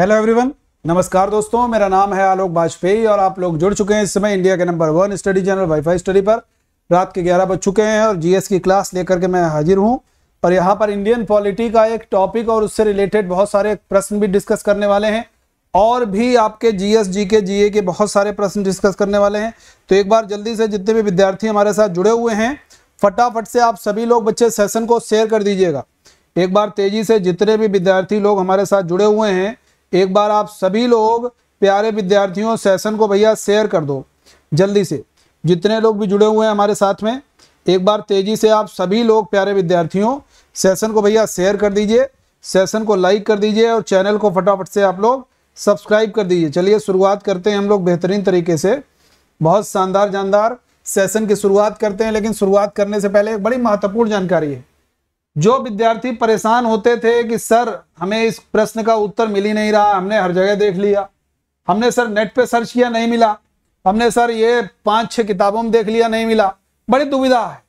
hello everyone नमस्कार दोस्तों मेरा नाम है आलोक वाजपेयी और आप लोग जुड़ चुके हैं इस समय इंडिया के number one study channel WiFi study पर रात के ग्यारह बज चुके हैं और जीएस की क्लास लेकर के मैं हाजिर हूं और यहाँ पर इंडियन पॉलिटी का एक टॉपिक और उससे रिलेटेड बहुत सारे प्रश्न भी डिस्कस करने वाले हैं और भी आपके एस जी के ए के बहुत सारे प्रश्न डिस्कस करने वाले हैं तो एक बार जल्दी से जितने भी विद्यार्थी हमारे साथ जुड़े हुए हैं फटाफट से आप सभी लोग बच्चे सेशन को शेयर कर दीजिएगा एक बार तेजी से जितने भी विद्यार्थी लोग हमारे साथ जुड़े हुए हैं एक बार आप सभी लोग प्यारे विद्यार्थियों सेशन को भैया शेयर कर दो जल्दी से जितने लोग भी जुड़े हुए हैं हमारे साथ में एक बार तेज़ी से आप सभी लोग प्यारे विद्यार्थियों सेशन को भैया शेयर कर दीजिए सेशन को लाइक कर दीजिए और चैनल को फटाफट से आप लोग सब्सक्राइब कर दीजिए चलिए शुरुआत करते हैं हम लोग बेहतरीन तरीके से बहुत शानदार जानदार सेशन की शुरुआत करते हैं लेकिन शुरुआत करने से पहले एक बड़ी महत्वपूर्ण जानकारी है जो विद्यार्थी परेशान होते थे कि सर हमें इस प्रश्न का उत्तर मिल ही नहीं रहा हमने हर जगह देख लिया हमने सर नेट पे सर्च किया नहीं मिला हमने सर ये पांच छह किताबों में देख लिया नहीं मिला बड़ी दुविधा है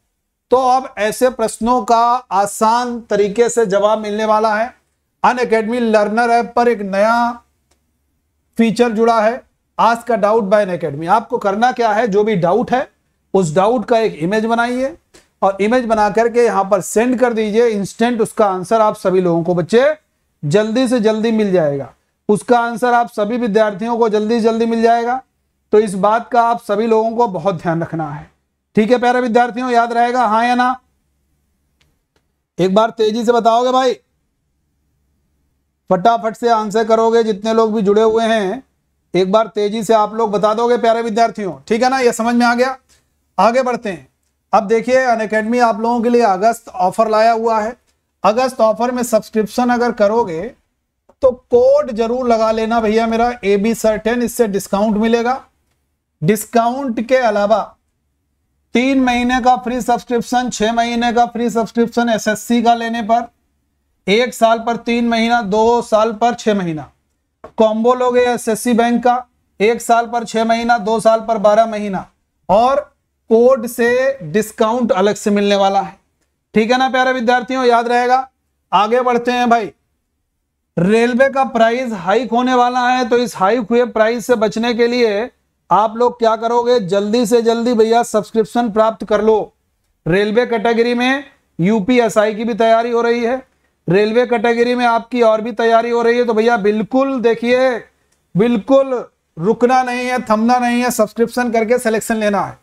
तो अब ऐसे प्रश्नों का आसान तरीके से जवाब मिलने वाला है अन अकेडमी लर्नर ऐप पर एक नया फीचर जुड़ा है आज का डाउट बाय अन आपको करना क्या है जो भी डाउट है उस डाउट का एक इमेज बनाइए और इमेज बना करके यहाँ पर सेंड कर दीजिए इंस्टेंट उसका आंसर आप सभी लोगों को बच्चे जल्दी से जल्दी मिल जाएगा उसका आंसर आप सभी विद्यार्थियों को जल्दी से जल्दी मिल जाएगा तो इस बात का आप सभी लोगों को बहुत ध्यान रखना है ठीक है प्यारे विद्यार्थियों याद रहेगा हाँ या ना एक बार तेजी से बताओगे भाई फटाफट से आंसर करोगे जितने लोग भी जुड़े हुए हैं एक बार तेजी से आप लोग बता दोगे प्यारे विद्यार्थियों ठीक है ना यह समझ में आ गया आगे बढ़ते हैं अब देखिए अन अकेडमी आप लोगों के लिए अगस्त ऑफर लाया हुआ है अगस्त ऑफर में सब्सक्रिप्शन अगर करोगे तो कोड जरूर लगा लेना भैया मेरा ए बी सर्टेन इससे डिस्काउंट मिलेगा डिस्काउंट के अलावा तीन महीने का फ्री सब्सक्रिप्शन छह महीने का फ्री सब्सक्रिप्शन एसएससी का लेने पर एक साल पर तीन महीना दो साल पर छह महीना कॉम्बो लोगे एसएससी बैंक का एक साल पर छह महीना दो साल पर बारह महीना और कोड से डिस्काउंट अलग से मिलने वाला है ठीक है ना प्यारे विद्यार्थियों याद रहेगा आगे बढ़ते हैं भाई रेलवे का प्राइस हाइक होने वाला है तो इस हाइक हुए प्राइस से बचने के लिए आप लोग क्या करोगे जल्दी से जल्दी भैया सब्सक्रिप्शन प्राप्त कर लो रेलवे कैटेगरी में यूपीएसआई की भी तैयारी हो रही है रेलवे कैटेगरी में आपकी और भी तैयारी हो रही है तो भैया बिल्कुल देखिए बिल्कुल रुकना नहीं है थमना नहीं है सब्सक्रिप्शन करके सिलेक्शन लेना है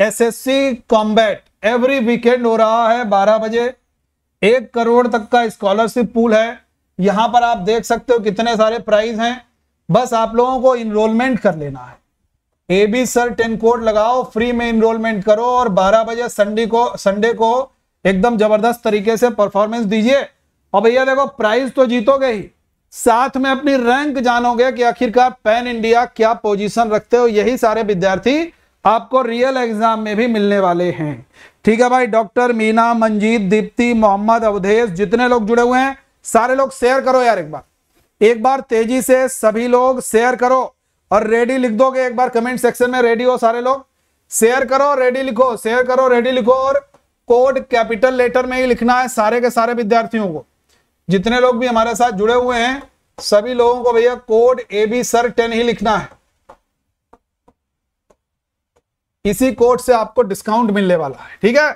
एसएससी कॉम्बैट एवरी वीकेंड हो रहा है 12 बजे एक करोड़ तक का स्कॉलरशिप पूल है यहां पर आप देख सकते हो कितने सारे प्राइज हैं बस आप लोगों को इनरोलमेंट कर लेना है A B sir ten code लगाओ फ्री में इनरोलमेंट करो और 12 बजे संडे को संडे को एकदम जबरदस्त तरीके से परफॉर्मेंस दीजिए और भैया देखो प्राइज तो जीतोगे ही साथ में अपनी रैंक जानोगे कि आखिरकार पैन इंडिया क्या पोजीशन रखते हो यही सारे विद्यार्थी आपको रियल एग्जाम में भी मिलने वाले हैं ठीक है भाई डॉक्टर मीना मंजीत दीप्ति मोहम्मद अवधेश जितने लोग जुड़े हुए हैं सारे लोग शेयर करो यार एक बार एक बार तेजी से सभी लोग शेयर करो और रेडी लिख दोगे एक बार कमेंट सेक्शन में रेडी हो सारे लोग शेयर करो रेडी लिखो शेयर करो रेडी लिखो और कोड कैपिटल लेटर में ही लिखना है सारे के सारे विद्यार्थियों को जितने लोग भी हमारे साथ जुड़े हुए हैं सभी लोगों को भैया code A B sir ten ही लिखना है इसी कोड से आपको डिस्काउंट मिलने वाला है ठीक है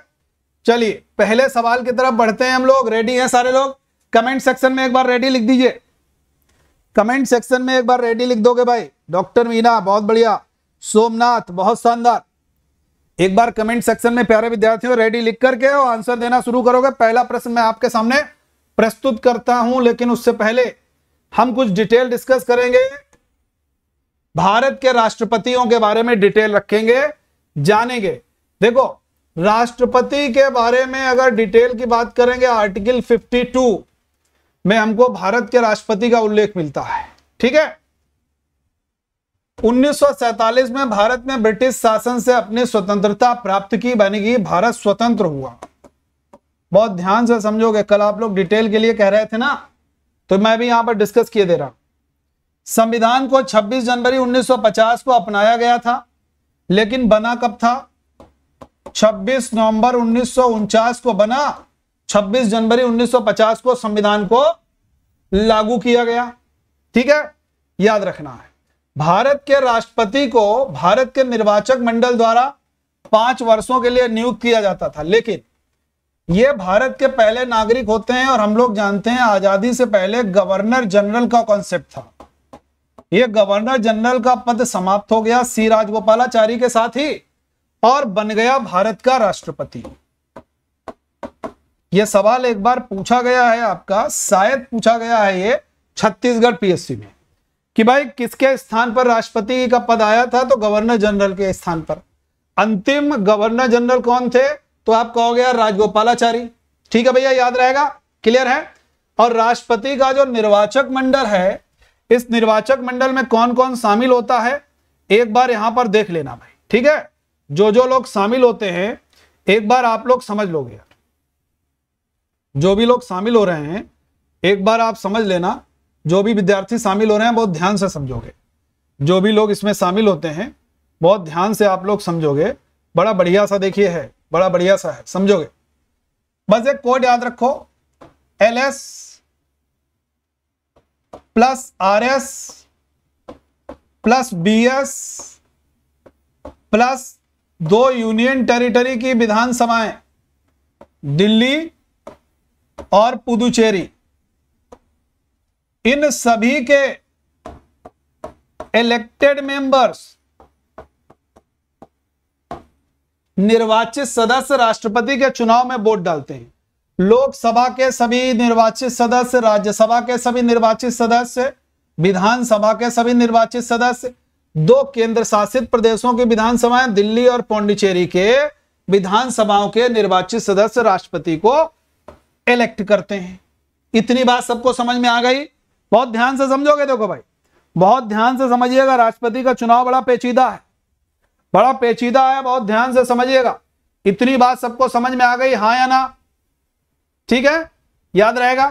चलिए पहले सवाल की तरफ बढ़ते हैं हम लोग रेडी हैं सारे लोग कमेंट सेक्शन में एक बार रेडी लिख दीजिए कमेंट सेक्शन में एक बार रेडी लिख दोगे भाई डॉक्टर मीना बहुत बढ़िया सोमनाथ बहुत शानदार एक बार कमेंट सेक्शन में प्यारे विद्यार्थियों रेडी लिख करके और आंसर देना शुरू करोगे पहला प्रश्न मैं आपके सामने प्रस्तुत करता हूं लेकिन उससे पहले हम कुछ डिटेल डिस्कस करेंगे भारत के राष्ट्रपतियों के बारे में डिटेल रखेंगे जानेंगे देखो राष्ट्रपति के बारे में अगर डिटेल की बात करेंगे आर्टिकल 52 में हमको भारत के राष्ट्रपति का उल्लेख मिलता है ठीक है 1947 में भारत में ब्रिटिश शासन से अपनी स्वतंत्रता प्राप्त की बनेगी भारत स्वतंत्र हुआ बहुत ध्यान से समझोगे कल आप लोग डिटेल के लिए कह रहे थे ना तो मैं भी यहां पर डिस्कस किए दे रहा संविधान को 26 जनवरी 1950 को अपनाया गया था लेकिन बना कब था 26 नवंबर उन्नीस को बना 26 जनवरी 1950 को संविधान को लागू किया गया ठीक है याद रखना है भारत के राष्ट्रपति को भारत के निर्वाचक मंडल द्वारा पांच वर्षों के लिए नियुक्त किया जाता था लेकिन ये भारत के पहले नागरिक होते हैं और हम लोग जानते हैं आजादी से पहले गवर्नर जनरल का कॉन्सेप्ट था ये गवर्नर जनरल का पद समाप्त हो गया सी राजगोपालाचारी के साथ ही और बन गया भारत का राष्ट्रपति यह सवाल एक बार पूछा गया है आपका शायद पूछा गया है ये छत्तीसगढ़ पीएससी में कि भाई किसके स्थान पर राष्ट्रपति का पद आया था तो गवर्नर जनरल के स्थान पर अंतिम गवर्नर जनरल कौन थे तो आप कहोगे गया राजगोपालाचारी ठीक है भैया याद रहेगा क्लियर है और राष्ट्रपति का जो निर्वाचक मंडल है इस निर्वाचक मंडल में कौन कौन शामिल होता है एक बार यहां पर देख लेना भाई ठीक है जो जो लोग शामिल होते हैं एक बार आप लोग समझ लोगे जो भी लोग शामिल हो रहे हैं एक बार आप समझ लेना जो भी विद्यार्थी शामिल हो रहे हैं बहुत ध्यान से समझोगे जो भी लोग इसमें शामिल होते हैं बहुत ध्यान से आप लोग समझोगे बड़ा बढ़िया सा देखिए है बड़ा बढ़िया सा है समझोगे बस एक कोड याद रखो L S plus R S plus B S plus दो यूनियन टेरिटरी की विधानसभाएं दिल्ली और पुदुचेरी इन सभी के इलेक्टेड मेंबर्स निर्वाचित सदस्य राष्ट्रपति के चुनाव में वोट डालते हैं लोकसभा के सभी निर्वाचित सदस्य राज्यसभा के सभी निर्वाचित सदस्य विधानसभा के सभी निर्वाचित सदस्य दो केंद्र शासित प्रदेशों की विधानसभाएं दिल्ली और पौंडिचेरी के विधानसभाओं के निर्वाचित सदस्य राष्ट्रपति को इलेक्ट करते हैं इतनी बात सबको समझ में आ गई बहुत ध्यान से समझोगे देखो भाई बहुत ध्यान से समझिएगा राष्ट्रपति का चुनाव बड़ा पेचीदा है बड़ा पेचीदा है बहुत ध्यान से समझिएगा इतनी बात सबको समझ में आ गई हाँ या ना ठीक है याद रहेगा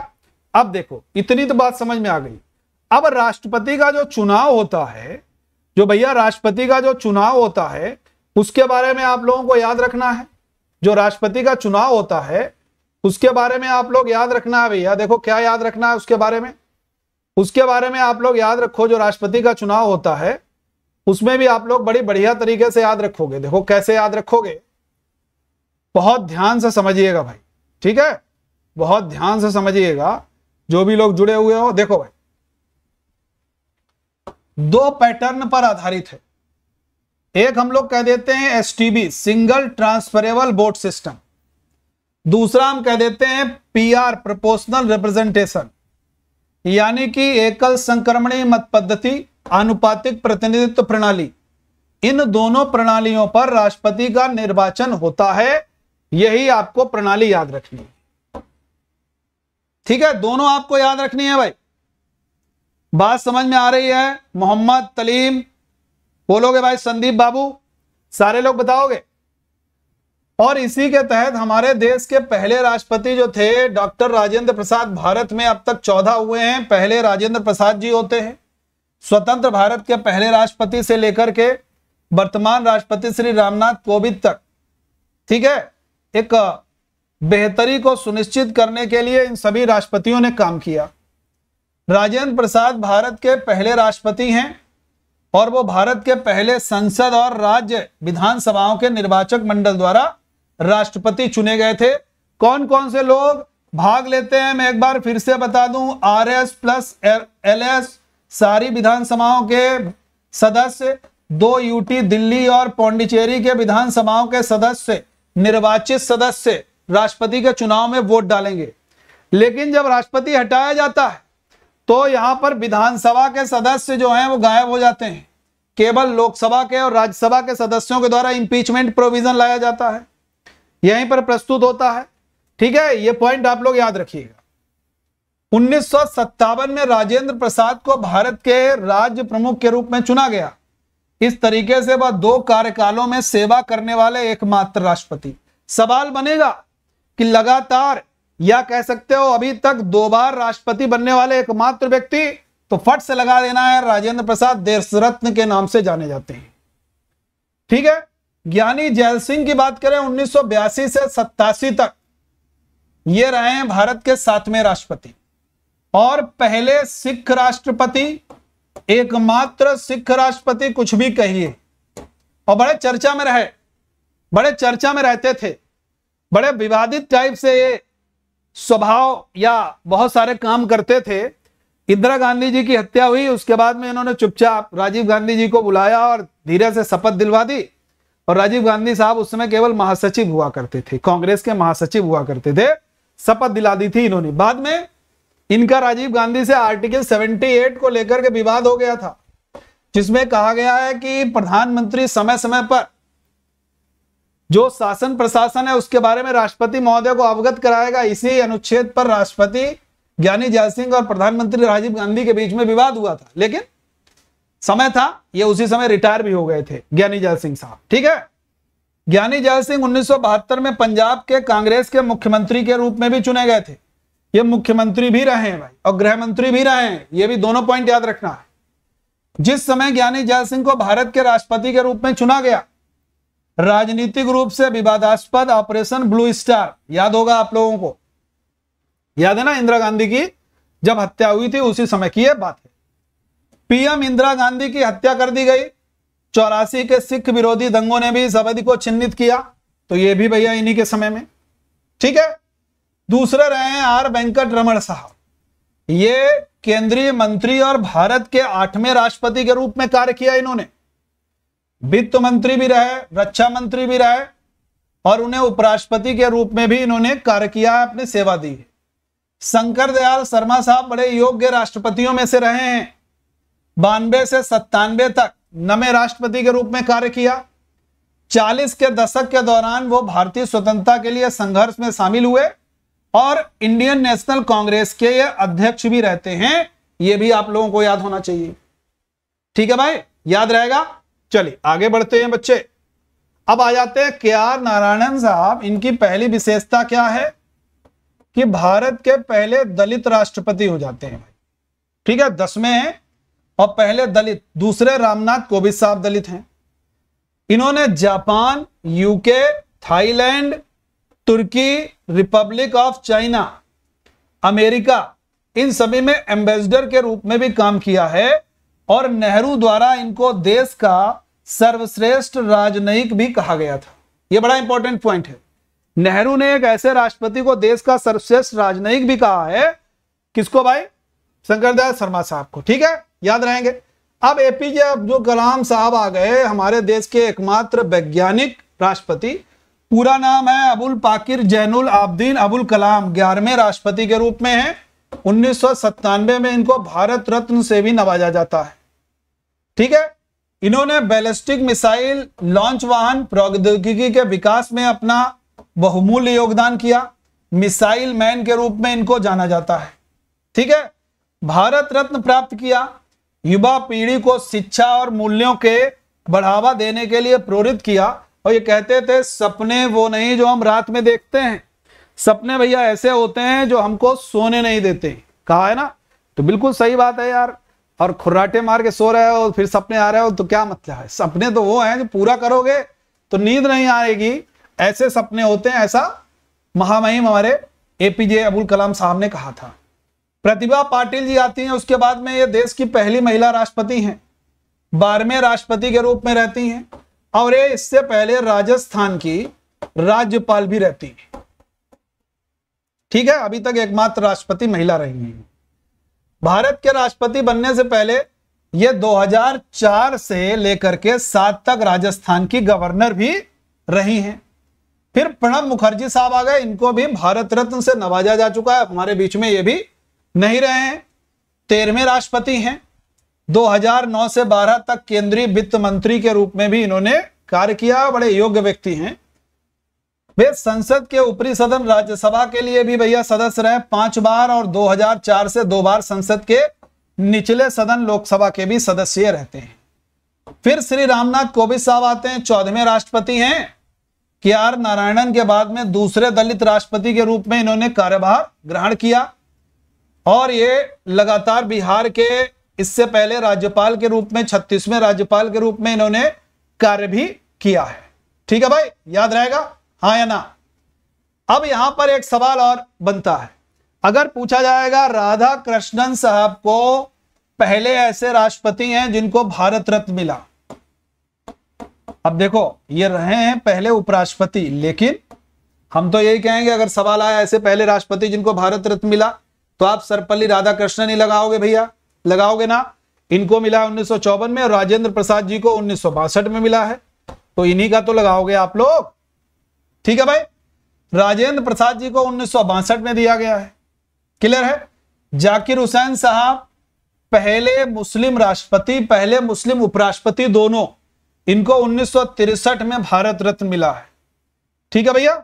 अब देखो इतनी तो बात समझ में आ गई अब राष्ट्रपति का जो चुनाव होता है जो भैया राष्ट्रपति का जो चुनाव होता है उसके बारे में आप लोगों को याद रखना है जो राष्ट्रपति का चुनाव होता है उसके बारे में आप लोग याद रखना है भैया देखो क्या याद रखना है उसके बारे में उसके बारे में आप लोग याद रखो जो राष्ट्रपति का चुनाव होता है उसमें भी आप लोग बड़ी बढ़िया तरीके से याद रखोगे देखो कैसे याद रखोगे बहुत ध्यान से समझिएगा भाई ठीक है बहुत ध्यान से समझिएगा जो भी लोग जुड़े हुए हो देखो भाई दो पैटर्न पर आधारित है एक हम लोग कह देते हैं STB single transferable board system दूसरा हम कह देते हैं पीआर प्रोपोर्शनल रिप्रेजेंटेशन यानी कि एकल संक्रमणीय मत पद्धति आनुपातिक प्रतिनिधित्व प्रणाली इन दोनों प्रणालियों पर राष्ट्रपति का निर्वाचन होता है यही आपको प्रणाली याद रखनी है ठीक है दोनों आपको याद रखनी है भाई बात समझ में आ रही है मोहम्मद तलीम बोलोगे भाई संदीप बाबू सारे लोग बताओगे और इसी के तहत हमारे देश के पहले राष्ट्रपति जो थे डॉक्टर राजेंद्र प्रसाद भारत में अब तक चौदह हुए हैं पहले राजेंद्र प्रसाद जी होते हैं स्वतंत्र भारत के पहले राष्ट्रपति से लेकर के वर्तमान राष्ट्रपति श्री रामनाथ कोविंद तक ठीक है एक बेहतरी को सुनिश्चित करने के लिए इन सभी राष्ट्रपतियों ने काम किया राजेंद्र प्रसाद भारत के पहले राष्ट्रपति हैं और वो भारत के पहले संसद और राज्य विधानसभाओं के निर्वाचक मंडल द्वारा राष्ट्रपति चुने गए थे कौन कौन से लोग भाग लेते हैं मैं एक बार फिर से बता दूं R S plus L S सारी विधानसभाओं के सदस्य दो यूटी दिल्ली और पौंडिचेरी के विधानसभाओं के सदस्य निर्वाचित सदस्य राष्ट्रपति के चुनाव में वोट डालेंगे लेकिन जब राष्ट्रपति हटाया जाता है तो यहां पर विधानसभा के सदस्य जो हैं वो गायब हो जाते हैं केवल लोकसभा के और राज्यसभा के सदस्यों के द्वारा इंपीचमेंट प्रोविजन लाया जाता है यहीं पर प्रस्तुत होता है ठीक है ये पॉइंट आप लोग याद रखिएगा उन्नीस में राजेंद्र प्रसाद को भारत के राज्य प्रमुख के रूप में चुना गया इस तरीके से वह दो कार्यकालों में सेवा करने वाले एकमात्र राष्ट्रपति सवाल बनेगा कि लगातार या कह सकते हो अभी तक दो बार राष्ट्रपति बनने वाले एकमात्र व्यक्ति तो फट से लगा देना है राजेंद्र प्रसाद देश रत्न के नाम से जाने जाते हैं ठीक है ज्ञानी जैल सिंह की बात करें उन्नीस से सत्तासी तक ये रहे हैं भारत के सातवें राष्ट्रपति और पहले सिख राष्ट्रपति एकमात्र सिख राष्ट्रपति कुछ भी कहिए और बड़े चर्चा में रहे बड़े चर्चा में रहते थे बड़े विवादित टाइप से स्वभाव या बहुत सारे काम करते थे इंदिरा गांधी जी की हत्या हुई उसके बाद में इन्होंने चुपचाप राजीव गांधी जी को बुलाया और धीरे से शपथ दिलवा दी और राजीव गांधी साहब उस समय केवल महासचिव हुआ करते थे कांग्रेस के महासचिव हुआ करते थे शपथ दिला दी थी इन्होंने बाद में इनका राजीव गांधी से आर्टिकल 78 को लेकर के विवाद हो गया था जिसमें कहा गया है कि प्रधानमंत्री समय समय पर जो शासन प्रशासन है उसके बारे में राष्ट्रपति महोदय को अवगत कराएगा इसी अनुच्छेद पर राष्ट्रपति ज्ञानी जय सिंह और प्रधानमंत्री राजीव गांधी के बीच में विवाद हुआ था लेकिन समय था ये उसी समय रिटायर भी हो गए थे ज्ञानी जय सिंह साहब ठीक है ज्ञानी जय सिंह 1972 में पंजाब के कांग्रेस के मुख्यमंत्री के रूप में भी चुने गए थे ये मुख्यमंत्री भी रहे हैं भाई और गृह मंत्री भी रहे हैं ये भी दोनों पॉइंट याद रखना है जिस समय ज्ञानी जय सिंह को भारत के राष्ट्रपति के रूप में चुना गया राजनीतिक रूप से विवादास्पद ऑपरेशन ब्लू स्टार याद होगा आप लोगों को याद है ना इंदिरा गांधी की जब हत्या हुई थी उसी समय की यह बात है पीएम इंदिरा गांधी की हत्या कर दी गई चौरासी के सिख विरोधी दंगों ने भी इस अवधि को चिन्हित किया तो ये भी भैया इन्हीं के समय में ठीक है दूसरे रहे हैं आर वेंकट रमण साहब ये केंद्रीय मंत्री और भारत के आठवें राष्ट्रपति के रूप में कार्य किया इन्होंने वित्त मंत्री भी रहे रक्षा मंत्री भी रहे और उन्हें उपराष्ट्रपति के रूप में भी इन्होंने कार्य किया है अपनी सेवा दी है शंकर दयाल शर्मा साहब बड़े योग्य राष्ट्रपतियों में से रहे हैं बानवे से सत्तानवे तक नमे राष्ट्रपति के रूप में कार्य किया 40 के दशक के दौरान वो भारतीय स्वतंत्रता के लिए संघर्ष में शामिल हुए और इंडियन नेशनल कांग्रेस के अध्यक्ष भी रहते हैं ये भी आप लोगों को याद होना चाहिए ठीक है भाई याद रहेगा चलिए आगे बढ़ते हैं बच्चे अब आ जाते हैं के आर नारायणन साहब इनकी पहली विशेषता क्या है कि भारत के पहले दलित राष्ट्रपति हो जाते हैं ठीक है दसवें और पहले दलित दूसरे रामनाथ कोविंद साहब दलित हैं इन्होंने जापान यूके थाईलैंड तुर्की रिपब्लिक ऑफ चाइना अमेरिका इन सभी में एम्बेसडर के रूप में भी काम किया है और नेहरू द्वारा इनको देश का सर्वश्रेष्ठ राजनयिक भी कहा गया था यह बड़ा इंपॉर्टेंट पॉइंट है नेहरू ने एक ऐसे राष्ट्रपति को देश का सर्वश्रेष्ठ राजनयिक भी कहा है किसको भाई शंकर दयाल शर्मा साहब को ठीक है याद रहेंगे अब एपीजे अब्दुल कलाम साहब आ गए हमारे देश के एकमात्र वैज्ञानिक राष्ट्रपति पूरा नाम है अबुल पाकिर जैनुल आबदीन अबुल कलाम ग्यारहवें राष्ट्रपति के रूप में है उन्नीस में इनको भारत रत्न से भी नवाजा जाता है ठीक है इन्होंने बैलिस्टिक मिसाइल लॉन्च वाहन प्रौद्योगिकी के विकास में अपना बहुमूल्य योगदान किया मिसाइल मैन के रूप में इनको जाना जाता है ठीक है भारत रत्न प्राप्त किया युवा पीढ़ी को शिक्षा और मूल्यों के बढ़ावा देने के लिए प्रेरित किया और ये कहते थे सपने वो नहीं जो हम रात में देखते हैं सपने भैया ऐसे होते हैं जो हमको सोने नहीं देते कहा है ना तो बिल्कुल सही बात है यार और खुर्राटे मार के सो रहे हो फिर सपने आ रहे हो तो क्या मतलब है सपने तो वो हैं जो पूरा करोगे तो नींद नहीं आएगी ऐसे सपने होते हैं ऐसा महामहिम हमारे एपीजे अबुल कलाम साहब ने कहा था प्रतिभा पाटिल जी आती हैं उसके बाद में ये देश की पहली महिला राष्ट्रपति हैं बारहवें राष्ट्रपति के रूप में रहती हैं और ये इससे पहले राजस्थान की राज्यपाल भी रहती है ठीक है अभी तक एकमात्र राष्ट्रपति महिला रही हैं भारत के राष्ट्रपति बनने से पहले ये 2004 से लेकर के सात तक राजस्थान की गवर्नर भी रही हैं फिर प्रणब मुखर्जी साहब आ गए इनको भी भारत रत्न से नवाजा जा चुका है हमारे बीच में ये भी नहीं रहे हैं तेरहवें राष्ट्रपति हैं 2009 से 12 तक केंद्रीय वित्त मंत्री के रूप में भी इन्होंने कार्य किया बड़े योग्य व्यक्ति हैं वे संसद के ऊपरी सदन राज्यसभा के लिए भी भैया सदस्य रहे पांच बार और 2004 से दो बार संसद के निचले सदन लोकसभा के भी सदस्य रहते हैं फिर श्री रामनाथ कोविंद साहब आते हैं चौदहवें राष्ट्रपति हैं के आर नारायणन के बाद में दूसरे दलित राष्ट्रपति के रूप में इन्होंने कार्यभार ग्रहण किया और ये लगातार बिहार के इससे पहले राज्यपाल के रूप में छत्तीसवें राज्यपाल के रूप में इन्होंने कार्य भी किया है ठीक है भाई याद रहेगा हाँ या ना अब यहां पर एक सवाल और बनता है अगर पूछा जाएगा राधा कृष्णन साहब को पहले ऐसे राष्ट्रपति हैं जिनको भारत रत्न मिला अब देखो ये रहे हैं पहले उपराष्ट्रपति लेकिन हम तो यही कहेंगे अगर सवाल आया ऐसे पहले राष्ट्रपति जिनको भारत रत्न मिला तो आप सर्वपल्ली राधा कृष्णन ही लगाओगे भैया लगाओगे ना इनको मिला उन्नीस में और राजेंद्र प्रसाद जी को उन्नीस में मिला है तो इन्हीं का तो लगाओगे आप लोग ठीक है भाई राजेंद्र प्रसाद जी को उन्नीस में दिया गया है क्लियर है जाकिर हुसैन साहब पहले मुस्लिम राष्ट्रपति पहले मुस्लिम उपराष्ट्रपति दोनों इनको उन्नीस में भारत रत्न मिला है ठीक है भैया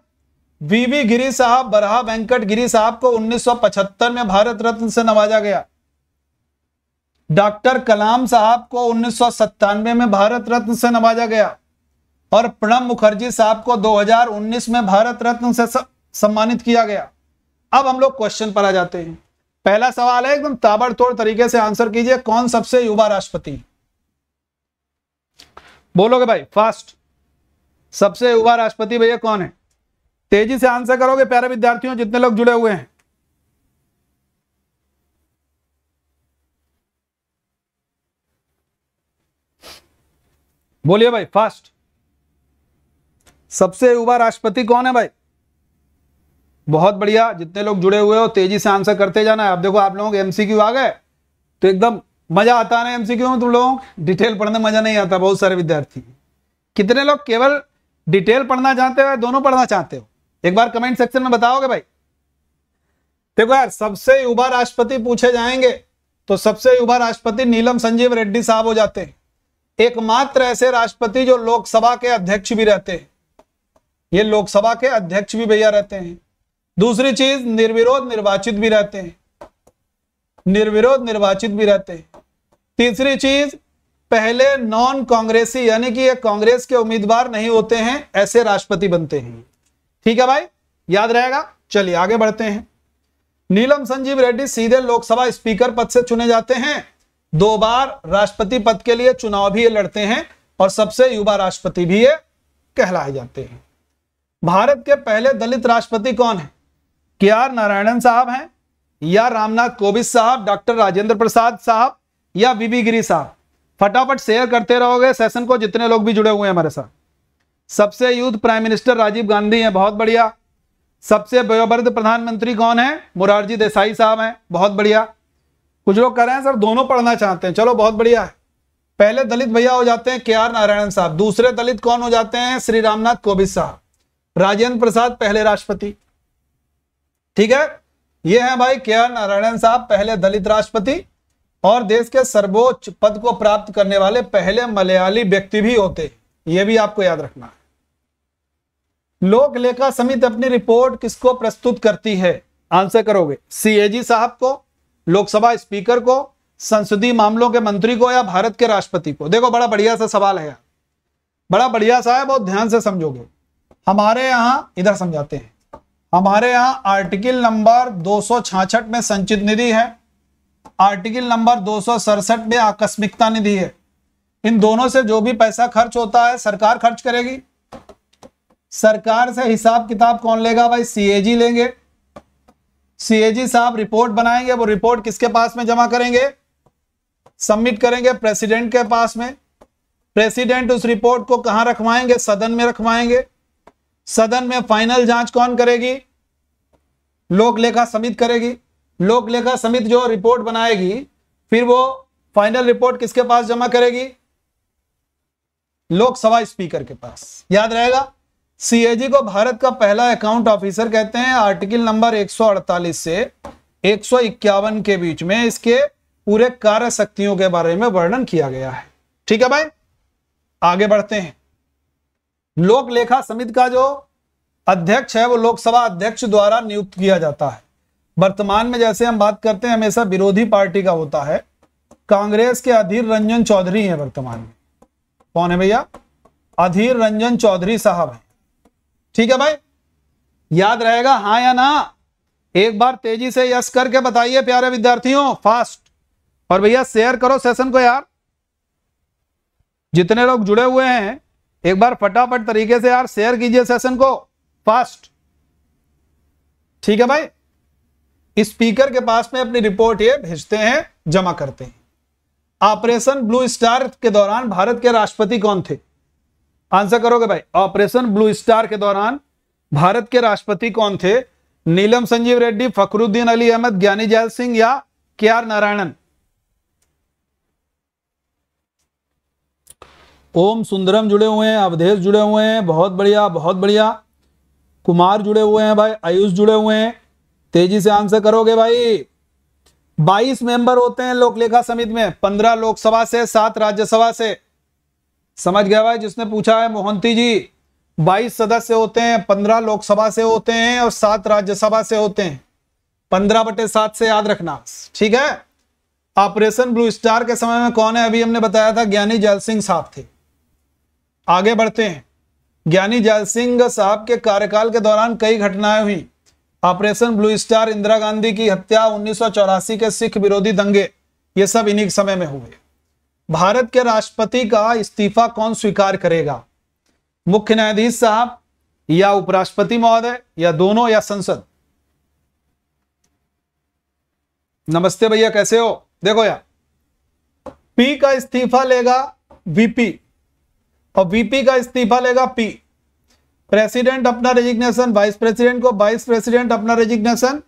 वीवी गिरी साहब बरहा वेंकट गिरी साहब को 1975 में भारत रत्न से नवाजा गया डॉक्टर कलाम साहब को उन्नीस में भारत रत्न से नवाजा गया और प्रणब मुखर्जी साहब को 2019 में भारत रत्न से सम्मानित किया गया अब हम लोग क्वेश्चन पर आ जाते हैं पहला सवाल है एकदम ताबड़तोड़ तरीके से आंसर कीजिए कौन सबसे युवा राष्ट्रपति बोलोगे भाई फास्ट सबसे युवा राष्ट्रपति भैया कौन है तेजी से आंसर करोगे प्यारे विद्यार्थियों जितने लोग जुड़े हुए हैं बोलिए भाई फास्ट सबसे युवा राष्ट्रपति कौन है भाई बहुत बढ़िया जितने लोग जुड़े हुए हो तेजी से आंसर करते जाना है आप देखो आप लोग एमसीक्यू आ गए तो एकदम मजा आता ना एमसीक्यू में तुम लोगों डिटेल पढ़ने मजा नहीं आता बहुत सारे विद्यार्थी कितने लोग केवल डिटेल पढ़ना चाहते हो दोनों पढ़ना चाहते हो एक बार कमेंट सेक्शन में बताओगे भाई देखो यार सबसे युवा राष्ट्रपति पूछे जाएंगे तो सबसे युवा राष्ट्रपति नीलम संजीव रेड्डी साहब हो जाते हैं एकमात्र ऐसे राष्ट्रपति जो लोकसभा के अध्यक्ष भी रहते हैं ये लोकसभा के अध्यक्ष भी भैया रहते हैं दूसरी चीज निर्विरोध निर्वाचित भी रहते हैं निर्विरोध निर्वाचित भी रहते हैं तीसरी चीज पहले नॉन कांग्रेसी यानी कि ये कांग्रेस के उम्मीदवार नहीं होते हैं ऐसे राष्ट्रपति बनते हैं ठीक है भाई याद रहेगा चलिए आगे बढ़ते हैं नीलम संजीव रेड्डी सीधे लोकसभा स्पीकर पद से चुने जाते हैं दो बार राष्ट्रपति पद के लिए चुनाव भी ये लड़ते हैं और सबसे युवा राष्ट्रपति भी ये कहलाए जाते हैं भारत के पहले दलित राष्ट्रपति कौन है के आर नारायणन साहब हैं या रामनाथ कोविंद साहब डॉक्टर राजेंद्र प्रसाद साहब या बीबी गिरी साहब फटाफट शेयर करते रहोगे सेशन को जितने लोग भी जुड़े हुए हैं हमारे साथ सबसे youth prime minister Rajiv Gandhi हैं बहुत बढ़िया सबसे वयोवृद्ध प्रधानमंत्री कौन है मुरारजी देसाई साहब हैं बहुत बढ़िया कुछ लोग कह रहे हैं सर दोनों पढ़ना चाहते हैं चलो बहुत बढ़िया है पहले दलित भैया हो जाते हैं के आर नारायणन साहब दूसरे दलित कौन हो जाते हैं श्री रामनाथ कोविंद साहब राजेंद्र प्रसाद पहले राष्ट्रपति ठीक है ये है भाई के आर नारायणन साहब पहले दलित राष्ट्रपति और देश के सर्वोच्च पद को प्राप्त करने वाले पहले मलयाली व्यक्ति भी होते ये भी आपको याद रखना है लोक लेखा समिति अपनी रिपोर्ट किसको प्रस्तुत करती है आंसर करोगे सीएजी साहब को लोकसभा स्पीकर को संसदीय मामलों के मंत्री को या भारत के राष्ट्रपति को देखो बड़ा बढ़िया सा सवाल है बड़ा बढ़िया सा है बहुत ध्यान से समझोगे हमारे यहाँ इधर समझाते हैं हमारे यहाँ आर्टिकल नंबर दो में संचित निधि है आर्टिकल नंबर दो में आकस्मिकता निधि है इन दोनों से जो भी पैसा खर्च होता है सरकार खर्च करेगी सरकार से हिसाब किताब कौन लेगा भाई सीएजी लेंगे सीएजी साहब रिपोर्ट बनाएंगे वो रिपोर्ट किसके पास में जमा करेंगे सबमिट करेंगे प्रेसिडेंट के पास में प्रेसिडेंट उस रिपोर्ट को कहां रखवाएंगे सदन में रखवाएंगे सदन में फाइनल जांच कौन करेगी लोक लेखा समिति करेगी लोक लेखा समिति जो रिपोर्ट बनाएगी फिर वो फाइनल रिपोर्ट किसके पास जमा करेगी लोकसभा स्पीकर के पास याद रहेगा सीएजी को भारत का पहला अकाउंट ऑफिसर कहते हैं आर्टिकल नंबर 148 से 151 के बीच में इसके पूरे कार्य शक्तियों के बारे में वर्णन किया गया है ठीक है भाई आगे बढ़ते हैं लोक लेखा समिति का जो अध्यक्ष है वो लोकसभा अध्यक्ष द्वारा नियुक्त किया जाता है वर्तमान में जैसे हम बात करते हैं हमेशा विरोधी पार्टी का होता है कांग्रेस के अधीर रंजन चौधरी हैं वर्तमान में कौन है भैया अधीर रंजन चौधरी साहब हैं ठीक है भाई याद रहेगा हाँ या ना एक बार तेजी से यस करके बताइए प्यारे विद्यार्थियों फास्ट और भैया शेयर करो सेशन को यार जितने लोग जुड़े हुए हैं एक बार फटाफट तरीके से यार शेयर कीजिए सेशन को फास्ट ठीक है भाई स्पीकर के पास में अपनी रिपोर्ट ये भेजते हैं जमा करते हैं ऑपरेशन ब्लू स्टार के दौरान भारत के राष्ट्रपति कौन थे आंसर करोगे भाई ऑपरेशन ब्लू स्टार के दौरान भारत के राष्ट्रपति कौन थे नीलम संजीव रेड्डी फखरुद्दीन अली अहमद ज्ञानी जैल सिंह या के आर नारायणन ओम सुंदरम जुड़े हुए हैं अवधेश जुड़े हुए हैं बहुत बढ़िया बहुत बढ़िया कुमार जुड़े हुए हैं भाई आयुष जुड़े हुए हैं तेजी से आंसर करोगे भाई 22 मेंबर होते हैं लोकलेखा समिति में 15 लोकसभा से सात राज्यसभा से समझ गया भाई जिसने पूछा है मोहंती जी 22 सदस्य होते हैं 15 लोकसभा से होते हैं और सात राज्यसभा से होते हैं पंद्रह बटे सात से याद रखना ठीक है ऑपरेशन ब्लू स्टार के समय में कौन है अभी हमने बताया था ज्ञानी जल सिंह साहब थे आगे बढ़ते हैं ज्ञानी जाल सिंह साहब के कार्यकाल के दौरान कई घटनाएं हुई operation blue star Indira Gandhi की हत्या उन्नीस के सिख विरोधी दंगे ये सब इन्हीं समय में हुए भारत के राष्ट्रपति का इस्तीफा कौन स्वीकार करेगा मुख्य न्यायाधीश साहब या उपराष्ट्रपति महोदय या दोनों या संसद नमस्ते भैया कैसे हो देखो यार पी का इस्तीफा लेगा वीपी और वीपी का इस्तीफा लेगा पी प्रेसिडेंट अपना रेजिग्नेशन वाइस प्रेसिडेंट को वाइस प्रेसिडेंट अपना रेजिग्नेशन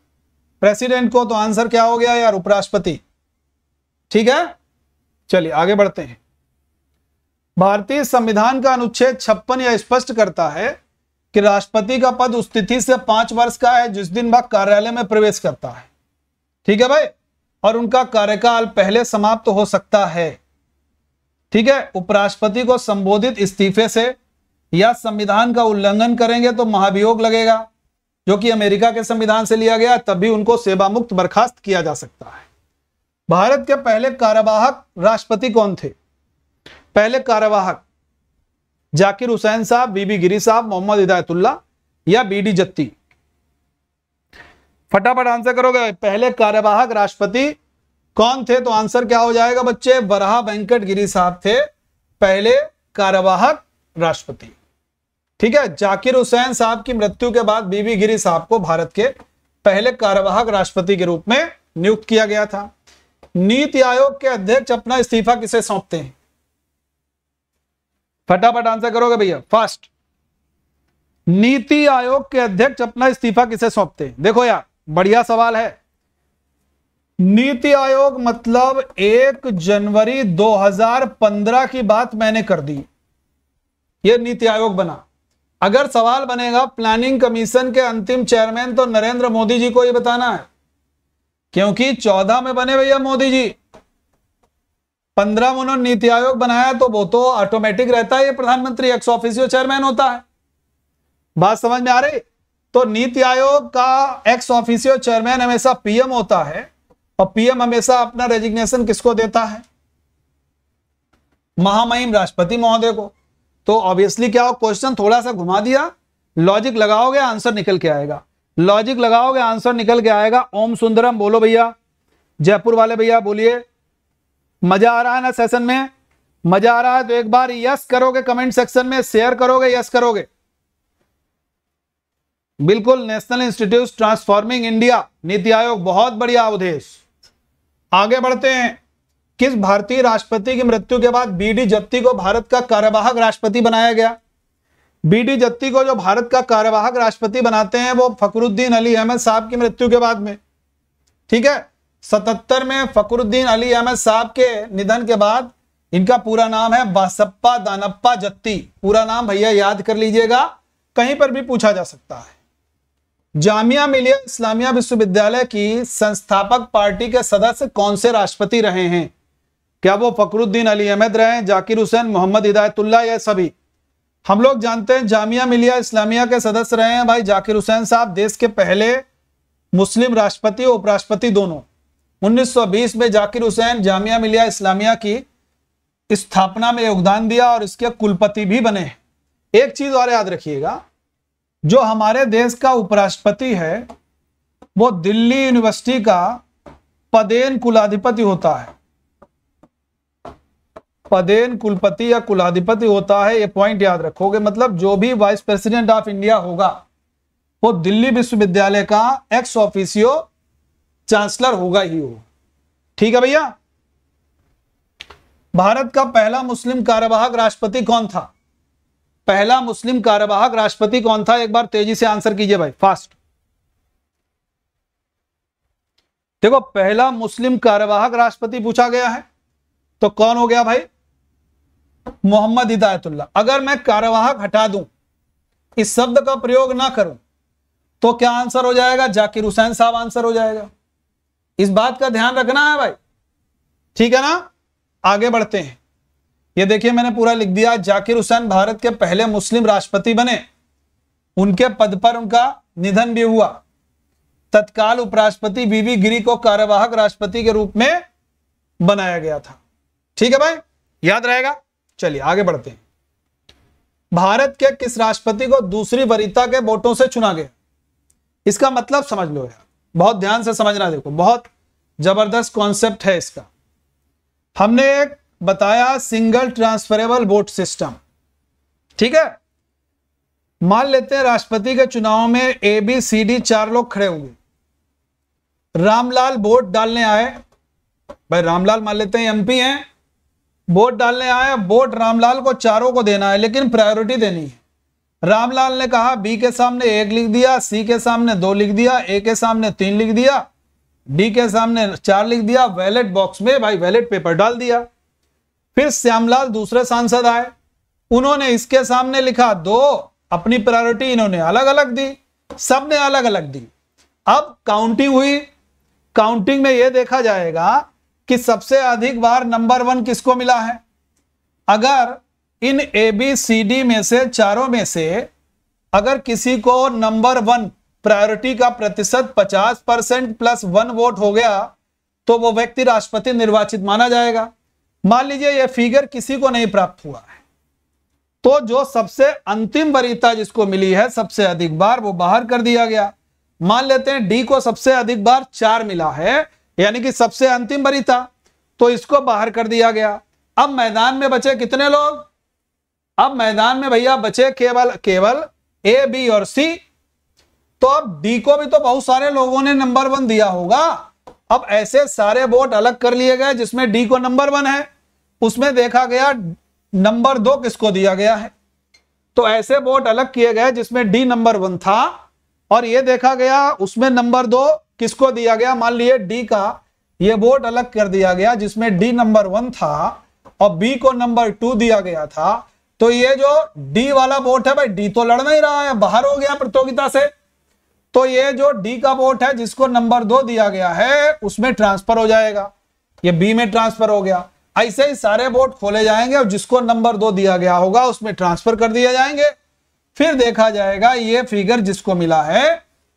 प्रेसिडेंट को तो आंसर क्या हो गया यार उपराष्ट्रपति ठीक है चलिए आगे बढ़ते हैं भारतीय संविधान का अनुच्छेद छप्पन यह स्पष्ट करता है कि राष्ट्रपति का पद उस तिथि से पांच वर्ष का है जिस दिन वह कार्यालय में प्रवेश करता है ठीक है भाई और उनका कार्यकाल पहले समाप्त तो हो सकता है ठीक है उपराष्ट्रपति को संबोधित इस्तीफे से या संविधान का उल्लंघन करेंगे तो महाभियोग लगेगा जो कि अमेरिका के संविधान से लिया गया तब भी उनको सेवा मुक्त बर्खास्त किया जा सकता है भारत के पहले कार्यवाहक राष्ट्रपति कौन थे पहले कार्यवाहक जाकिर हुसैन साहब बीबी गिरी साहब मोहम्मद हिदायतुल्ला या बीडी जत्ती फटाफट आंसर करोगे पहले कार्यवाहक राष्ट्रपति कौन थे तो आंसर क्या हो जाएगा बच्चे बराह वेंकट गिरी साहब थे पहले कार्यवाहक राष्ट्रपति ठीक है जाकिर हुसैन साहब की मृत्यु के बाद बीबी गिरी साहब को भारत के पहले कार्यवाहक राष्ट्रपति के रूप में नियुक्त किया गया था नीति आयोग के अध्यक्ष अपना इस्तीफा किसे सौंपते हैं फटाफट आंसर करोगे भैया फास्ट नीति आयोग के अध्यक्ष अपना इस्तीफा किसे सौंपते हैं देखो यार बढ़िया सवाल है नीति आयोग मतलब एक जनवरी 2015 की बात मैंने कर दी यह नीति आयोग बना अगर सवाल बनेगा प्लानिंग कमीशन के अंतिम चेयरमैन तो नरेंद्र मोदी जी को ही बताना है क्योंकि 14 में बने भैया मोदी जी 15 में उन्होंने नीति आयोग बनाया तो वो तो ऑटोमेटिक रहता है ये प्रधानमंत्री एक्स ऑफिसियो चेयरमैन होता है बात समझ में आ रही तो नीति आयोग का एक्स ऑफिसियो चेयरमैन हमेशा पीएम होता है और पीएम हमेशा अपना रेजिग्नेशन किसको देता है महामहिम राष्ट्रपति महोदय को तो ऑब्वियसली क्या हो क्वेश्चन थोड़ा सा घुमा दिया लॉजिक लगाओगे आंसर निकल के आएगा लॉजिक लगाओगे आंसर निकल के आएगा ओम सुंदरम बोलो भैया जयपुर वाले भैया बोलिए मजा आ रहा है ना सेशन में मजा आ रहा है तो एक बार यस करोगे कमेंट सेक्शन में शेयर करोगे यस करोगे बिल्कुल नेशनल इंस्टीट्यूट ट्रांसफॉर्मिंग इंडिया नीति आयोग बहुत बढ़िया अवधेश आगे बढ़ते हैं किस भारतीय राष्ट्रपति की मृत्यु के बाद बीडी जत्ती को भारत का कार्यवाहक राष्ट्रपति बनाया गया बीडी जत्ती को जो भारत का कार्यवाहक राष्ट्रपति बनाते हैं वो फकरुद्दीन अली अहमद साहब की मृत्यु के बाद में ठीक है सतहत्तर में फकरुद्दीन अली अहमद साहब के निधन के बाद इनका पूरा नाम है बासप्पा दानप्पा जत्ती पूरा नाम भैया याद कर लीजिएगा कहीं पर भी पूछा जा सकता है जामिया मिलिया इस्लामिया विश्वविद्यालय की संस्थापक पार्टी के सदस्य कौन से राष्ट्रपति रहे हैं क्या वो फकरुद्दीन अली अहमद रहे जाकिर हुसैन मोहम्मद हिदायतुल्ला या सभी हम लोग जानते हैं जामिया मिलिया इस्लामिया के सदस्य रहे हैं भाई जाकिर हुसैन साहब देश के पहले मुस्लिम राष्ट्रपति और उपराष्ट्रपति दोनों 1920 में जाकिर हुसैन जामिया मिलिया इस्लामिया की स्थापना में योगदान दिया और इसके कुलपति भी बने एक चीज और याद रखिएगा जो हमारे देश का उपराष्ट्रपति है वो दिल्ली यूनिवर्सिटी का पदेन कुलाधिपति होता है पदेन कुलपति या कुलाधिपति होता है ये पॉइंट याद रखोगे मतलब जो भी वाइस प्रेसिडेंट ऑफ इंडिया होगा वो दिल्ली विश्वविद्यालय का एक्स ऑफिसियो चांसलर होगा ही हो ठीक है भैया भारत का पहला मुस्लिम कार्यवाहक राष्ट्रपति कौन था पहला मुस्लिम कार्यवाहक राष्ट्रपति कौन था एक बार तेजी से आंसर कीजिए भाई फास्ट देखो पहला मुस्लिम कार्यवाहक राष्ट्रपति पूछा गया है तो कौन हो गया भाई मोहम्मद हिदायतुल्ला अगर मैं कार्यवाहक हटा दूं इस शब्द का प्रयोग ना करूं तो क्या आंसर हो जाएगा जाकिर हुसैन साहब आंसर हो जाएगा इस बात का ध्यान रखना है भाई ठीक है ना आगे बढ़ते हैं ये देखिए मैंने पूरा लिख दिया जाकिर हुसैन भारत के पहले मुस्लिम राष्ट्रपति बने उनके पद पर उनका निधन भी हुआ तत्काल उपराष्ट्रपति बीवी गिरी को कार्यवाहक राष्ट्रपति के रूप में बनाया गया था ठीक है भाई याद रहेगा चलिए आगे बढ़ते हैं भारत के किस राष्ट्रपति को दूसरी वरीता के वोटों से चुना गया इसका मतलब समझ लो यार बहुत ध्यान से समझना देखो बहुत जबरदस्त कॉन्सेप्ट है इसका हमने एक बताया सिंगल ट्रांसफरेबल वोट सिस्टम ठीक है मान लेते हैं राष्ट्रपति के चुनाव में ए बी सी डी चार लोग खड़े होंगे रामलाल वोट डालने आए भाई रामलाल मान लेते हैं एमपी हैं वोट डालने आए वोट रामलाल को चारों को देना है लेकिन प्रायोरिटी देनी है रामलाल ने कहा बी के सामने एक लिख दिया सी के सामने दो लिख दिया ए के सामने तीन लिख दिया डी के सामने चार लिख दिया वैलेट बॉक्स में भाई वैलेट पेपर डाल दिया फिर श्यामलाल दूसरे सांसद आए उन्होंने इसके सामने लिखा दो अपनी प्रायोरिटी इन्होंने अलग अलग दी सबने अलग अलग दी अब काउंटिंग हुई काउंटिंग में यह देखा जाएगा कि सबसे अधिक बार नंबर वन किसको मिला है अगर इन ए बी सी डी में से चारों में से अगर किसी को नंबर वन प्रायोरिटी का प्रतिशत 50 परसेंट प्लस वन वोट हो गया तो वो व्यक्ति राष्ट्रपति निर्वाचित माना जाएगा मान लीजिए यह फिगर किसी को नहीं प्राप्त हुआ है तो जो सबसे अंतिम वरीयता जिसको मिली है सबसे अधिक बार वो बाहर कर दिया गया मान लेते हैं डी को सबसे अधिक बार चार मिला है यानी कि सबसे अंतिम वरीयता तो इसको बाहर कर दिया गया अब मैदान में बचे कितने लोग अब मैदान में भैया बचे केवल केवल ए बी और सी तो अब डी को भी तो बहुत सारे लोगों ने नंबर वन दिया होगा अब ऐसे सारे वोट अलग कर लिए गए जिसमें डी को नंबर वन है उसमें देखा गया नंबर दो किसको दिया गया है तो ऐसे वोट अलग किए गए जिसमें डी नंबर वन था और यह देखा गया उसमें नंबर दो किसको दिया गया मान लिए डी का यह वोट अलग कर दिया गया जिसमें डी नंबर वन था और बी को नंबर टू दिया गया था तो ये जो डी वाला वोट है भाई डी तो लड़ नहीं रहा है बाहर हो गया प्रतियोगिता से तो ये जो डी का वोट है जिसको नंबर दो दिया गया है उसमें ट्रांसफर हो जाएगा ये बी में ट्रांसफर हो गया ऐसे ही सारे वोट खोले जाएंगे और जिसको नंबर दो दिया गया होगा उसमें ट्रांसफर कर दिया जाएंगे फिर देखा जाएगा ये फिगर जिसको मिला है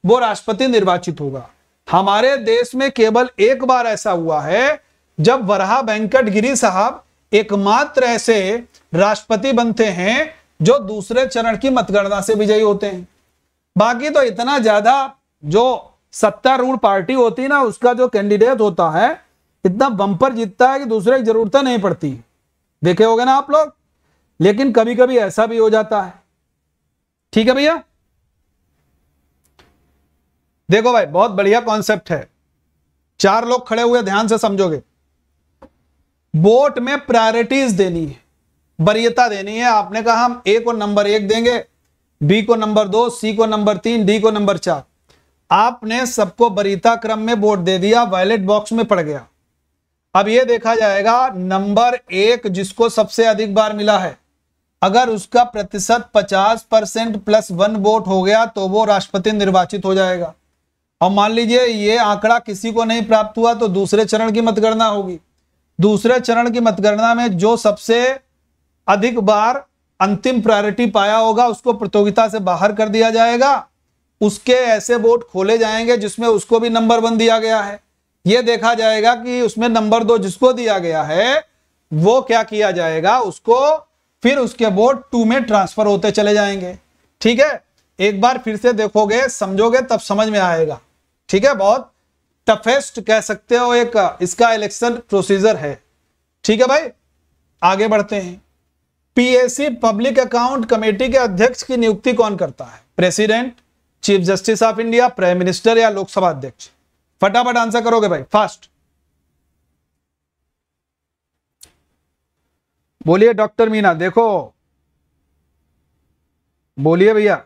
वो राष्ट्रपति निर्वाचित होगा हमारे देश में केवल एक बार ऐसा हुआ है जब वरहा वेंकट गिरी साहब एकमात्र ऐसे राष्ट्रपति बनते हैं जो दूसरे चरण की मतगणना से विजयी होते हैं बाकी तो इतना ज्यादा जो सत्तारूढ़ पार्टी होती है ना उसका जो कैंडिडेट होता है इतना बंपर जीतता है कि दूसरे की जरूरत नहीं पड़ती देखे हो ना आप लोग लेकिन कभी कभी ऐसा भी हो जाता है ठीक है भैया देखो भाई बहुत बढ़िया कॉन्सेप्ट है चार लोग खड़े हुए ध्यान से समझोगे वोट में प्रायोरिटीज देनी है वरीयता देनी है आपने कहा हम एक और नंबर एक देंगे बी को नंबर दो सी को नंबर तीन डी को नंबर चार आपने सबको बरीता क्रम में वोट दे दिया वायलेट बॉक्स में पड़ गया अब यह देखा जाएगा नंबर एक जिसको सबसे अधिक बार मिला है अगर उसका प्रतिशत 50 परसेंट प्लस वन वोट हो गया तो वो राष्ट्रपति निर्वाचित हो जाएगा और मान लीजिए ये आंकड़ा किसी को नहीं प्राप्त हुआ तो दूसरे चरण की मतगणना होगी दूसरे चरण की मतगणना में जो सबसे अधिक बार अंतिम प्रायोरिटी पाया होगा उसको प्रतियोगिता से बाहर कर दिया जाएगा उसके ऐसे वोट खोले जाएंगे जिसमें उसको भी नंबर वन दिया गया है यह देखा जाएगा कि उसमें नंबर दो जिसको दिया गया है वो क्या किया जाएगा उसको फिर उसके वोट टू में ट्रांसफर होते चले जाएंगे ठीक है एक बार फिर से देखोगे समझोगे तब समझ में आएगा ठीक है बहुत टफेस्ट कह सकते हो एक इसका इलेक्शन प्रोसीजर है ठीक है भाई आगे बढ़ते हैं पीएसी पब्लिक अकाउंट कमेटी के अध्यक्ष की नियुक्ति कौन करता है president chief justice of India prime minister या लोकसभा अध्यक्ष फटाफट आंसर करोगे भाई फास्ट बोलिए डॉक्टर मीना देखो बोलिए भैया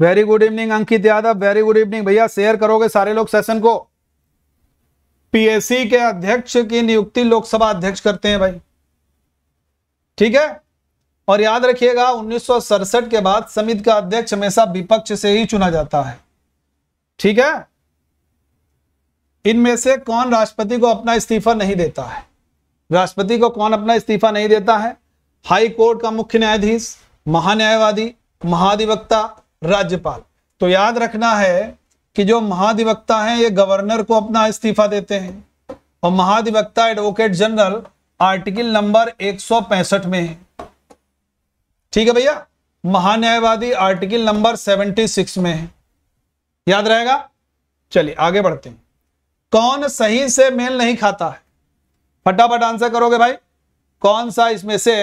very good evening Ankit Yadav very good evening भैया शेयर करोगे सारे लोग सेशन को पीएससी के अध्यक्ष की नियुक्ति लोकसभा अध्यक्ष करते हैं भाई ठीक है और याद रखिएगा उन्नीस के बाद समिति का अध्यक्ष हमेशा विपक्ष से ही चुना जाता है ठीक है इनमें से कौन राष्ट्रपति को अपना इस्तीफा नहीं देता है राष्ट्रपति को कौन अपना इस्तीफा नहीं देता है हाई कोर्ट का मुख्य न्यायाधीश महान्यायवादी महाधिवक्ता राज्यपाल तो याद रखना है कि जो महाधिवक्ता हैं ये गवर्नर को अपना इस्तीफा देते हैं और महाधिवक्ता एडवोकेट जनरल आर्टिकल नंबर एक में है ठीक है भैया महान्यायवादी आर्टिकल नंबर 76 में है याद रहेगा चलिए आगे बढ़ते हैं कौन सही से मेल नहीं खाता है फटाफट आंसर करोगे भाई कौन सा इसमें से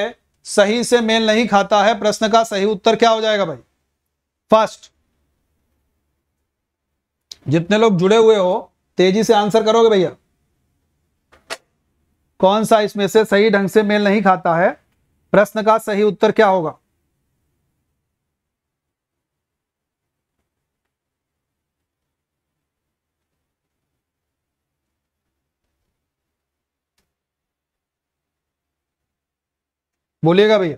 सही से मेल नहीं खाता है प्रश्न का सही उत्तर क्या हो जाएगा भाई फर्स्ट जितने लोग जुड़े हुए हो तेजी से आंसर करोगे भैया कौन सा इसमें से सही ढंग से मेल नहीं खाता है प्रश्न का सही उत्तर क्या होगा बोलिएगा भैया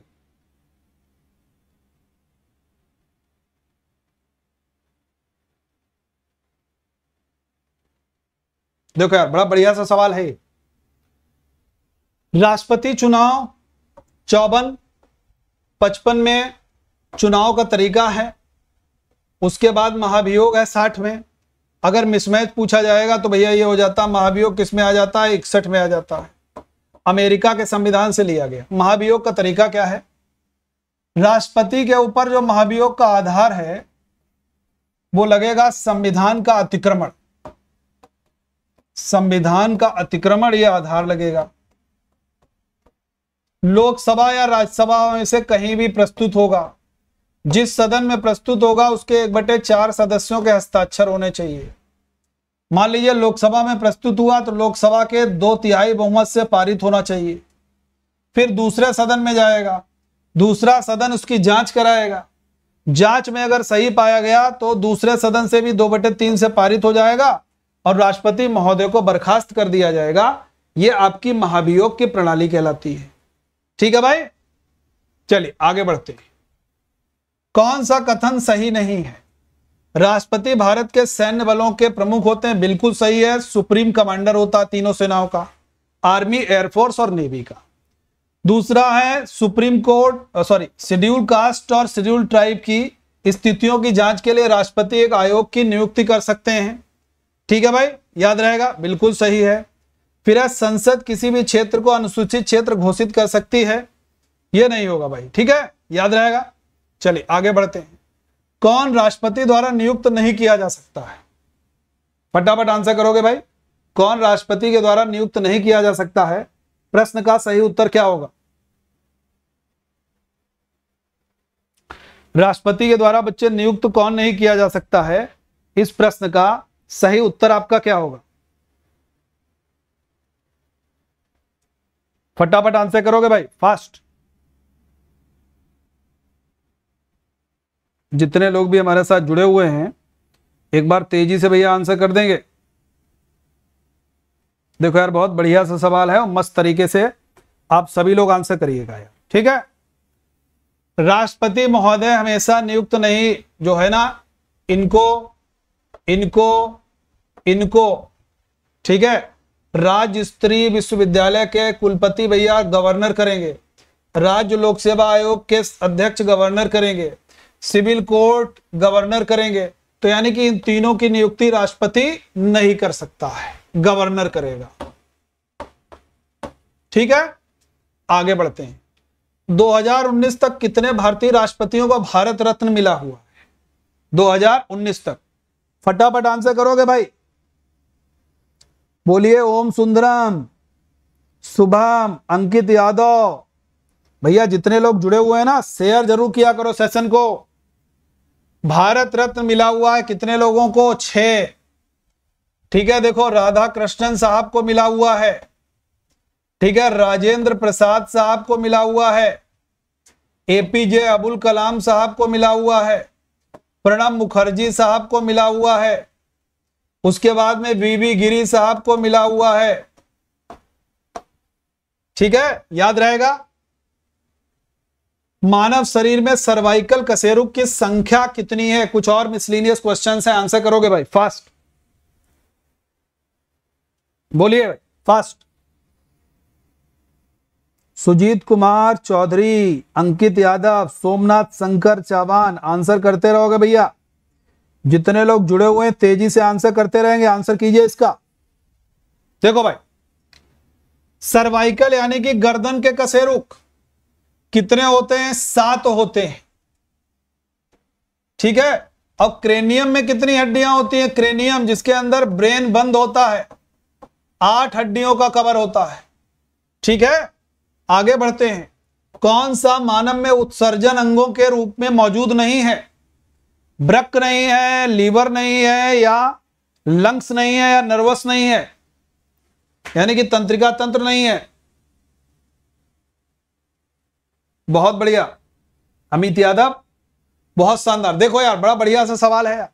देखो यार बड़ा बढ़िया सा सवाल है राष्ट्रपति चुनाव चौवन पचपन में चुनाव का तरीका है उसके बाद महाभियोग है साठ में अगर मिसमैच पूछा जाएगा तो भैया ये हो जाता महाभियोग किस में आ जाता है इकसठ में आ जाता है अमेरिका के संविधान से लिया गया महाभियोग का तरीका क्या है राष्ट्रपति के ऊपर जो महाभियोग का आधार है वो लगेगा संविधान का अतिक्रमण संविधान का अतिक्रमण यह आधार लगेगा लोकसभा या राज्यसभा में से कहीं भी प्रस्तुत होगा जिस सदन में प्रस्तुत होगा उसके एक बटे चार सदस्यों के हस्ताक्षर होने चाहिए मान लीजिए लोकसभा में प्रस्तुत हुआ तो लोकसभा के दो तिहाई बहुमत से पारित होना चाहिए फिर दूसरे सदन में जाएगा दूसरा सदन उसकी जांच कराएगा जांच में अगर सही पाया गया तो दूसरे सदन से भी दो बटे तीन से पारित हो जाएगा और राष्ट्रपति महोदय को बर्खास्त कर दिया जाएगा ये आपकी महाभियोग की प्रणाली कहलाती है ठीक है भाई चलिए आगे बढ़ते हैं कौन सा कथन सही नहीं है राष्ट्रपति भारत के सैन्य बलों के प्रमुख होते हैं बिल्कुल सही है सुप्रीम कमांडर होता है तीनों सेनाओं का आर्मी एयरफोर्स और नेवी का दूसरा है supreme court sorry schedule caste और शेड्यूल ट्राइब की स्थितियों की जांच के लिए राष्ट्रपति एक आयोग की नियुक्ति कर सकते हैं ठीक है भाई याद रहेगा बिल्कुल सही है फिर संसद किसी भी क्षेत्र को अनुसूचित क्षेत्र घोषित कर सकती है यह नहीं होगा भाई ठीक है याद रहेगा चलिए आगे बढ़ते हैं कौन राष्ट्रपति द्वारा नियुक्त नहीं किया जा सकता है फटाफट आंसर करोगे भाई कौन राष्ट्रपति के द्वारा नियुक्त नहीं किया जा सकता है प्रश्न का सही उत्तर क्या होगा राष्ट्रपति के द्वारा बच्चे नियुक्त कौन नहीं किया जा सकता है इस प्रश्न का सही उत्तर आपका क्या होगा फटाफट आंसर करोगे भाई फास्ट जितने लोग भी हमारे साथ जुड़े हुए हैं एक बार तेजी से भैया आंसर कर देंगे देखो यार बहुत बढ़िया सा सवाल है और मस्त तरीके से आप सभी लोग आंसर करिएगा यार ठीक है राष्ट्रपति महोदय हमेशा नियुक्त नहीं जो है ना इनको इनको इनको ठीक है राज्य स्त्री विश्वविद्यालय के कुलपति भैया गवर्नर करेंगे राज्य लोक सेवा आयोग के अध्यक्ष गवर्नर करेंगे सिविल कोर्ट गवर्नर करेंगे तो यानी कि इन तीनों की नियुक्ति राष्ट्रपति नहीं कर सकता है गवर्नर करेगा ठीक है आगे बढ़ते हैं 2019 तक कितने भारतीय राष्ट्रपतियों को भारत रत्न मिला हुआ है 2019 तक फटाफट आंसर करोगे भाई बोलिए ओम सुंदरम शुभम अंकित यादव भैया जितने लोग जुड़े हुए हैं ना शेयर जरूर किया करो सेशन को भारत रत्न मिला हुआ है कितने लोगों को छ ठीक है देखो राधा कृष्णन साहब को मिला हुआ है ठीक है राजेंद्र प्रसाद साहब को मिला हुआ है एपीजे अबुल कलाम साहब को मिला हुआ है प्रणब मुखर्जी साहब को मिला हुआ है उसके बाद में बीबी गिरी साहब को मिला हुआ है ठीक है याद रहेगा मानव शरीर में सर्वाइकल कसेरु की संख्या कितनी है कुछ और मिसलिनियस क्वेश्चन है आंसर करोगे भाई फास्ट बोलिए फास्ट सुजीत कुमार चौधरी अंकित यादव सोमनाथ शंकर चौहान आंसर करते रहोगे भैया जितने लोग जुड़े हुए हैं तेजी से आंसर करते रहेंगे आंसर कीजिए इसका देखो भाई सर्वाइकल यानी कि गर्दन के कसे रुख कितने होते हैं सात होते हैं ठीक है अब क्रेनियम में कितनी हड्डियां होती हैं क्रेनियम जिसके अंदर ब्रेन बंद होता है आठ हड्डियों का कवर होता है ठीक है आगे बढ़ते हैं कौन सा मानव में उत्सर्जन अंगों के रूप में मौजूद नहीं है ब्रक नहीं है लीवर नहीं है या लंग्स नहीं है या नर्वस नहीं है यानी कि तंत्रिका तंत्र नहीं है बहुत बढ़िया अमित यादव बहुत शानदार देखो यार बड़ा बढ़िया सा सवाल है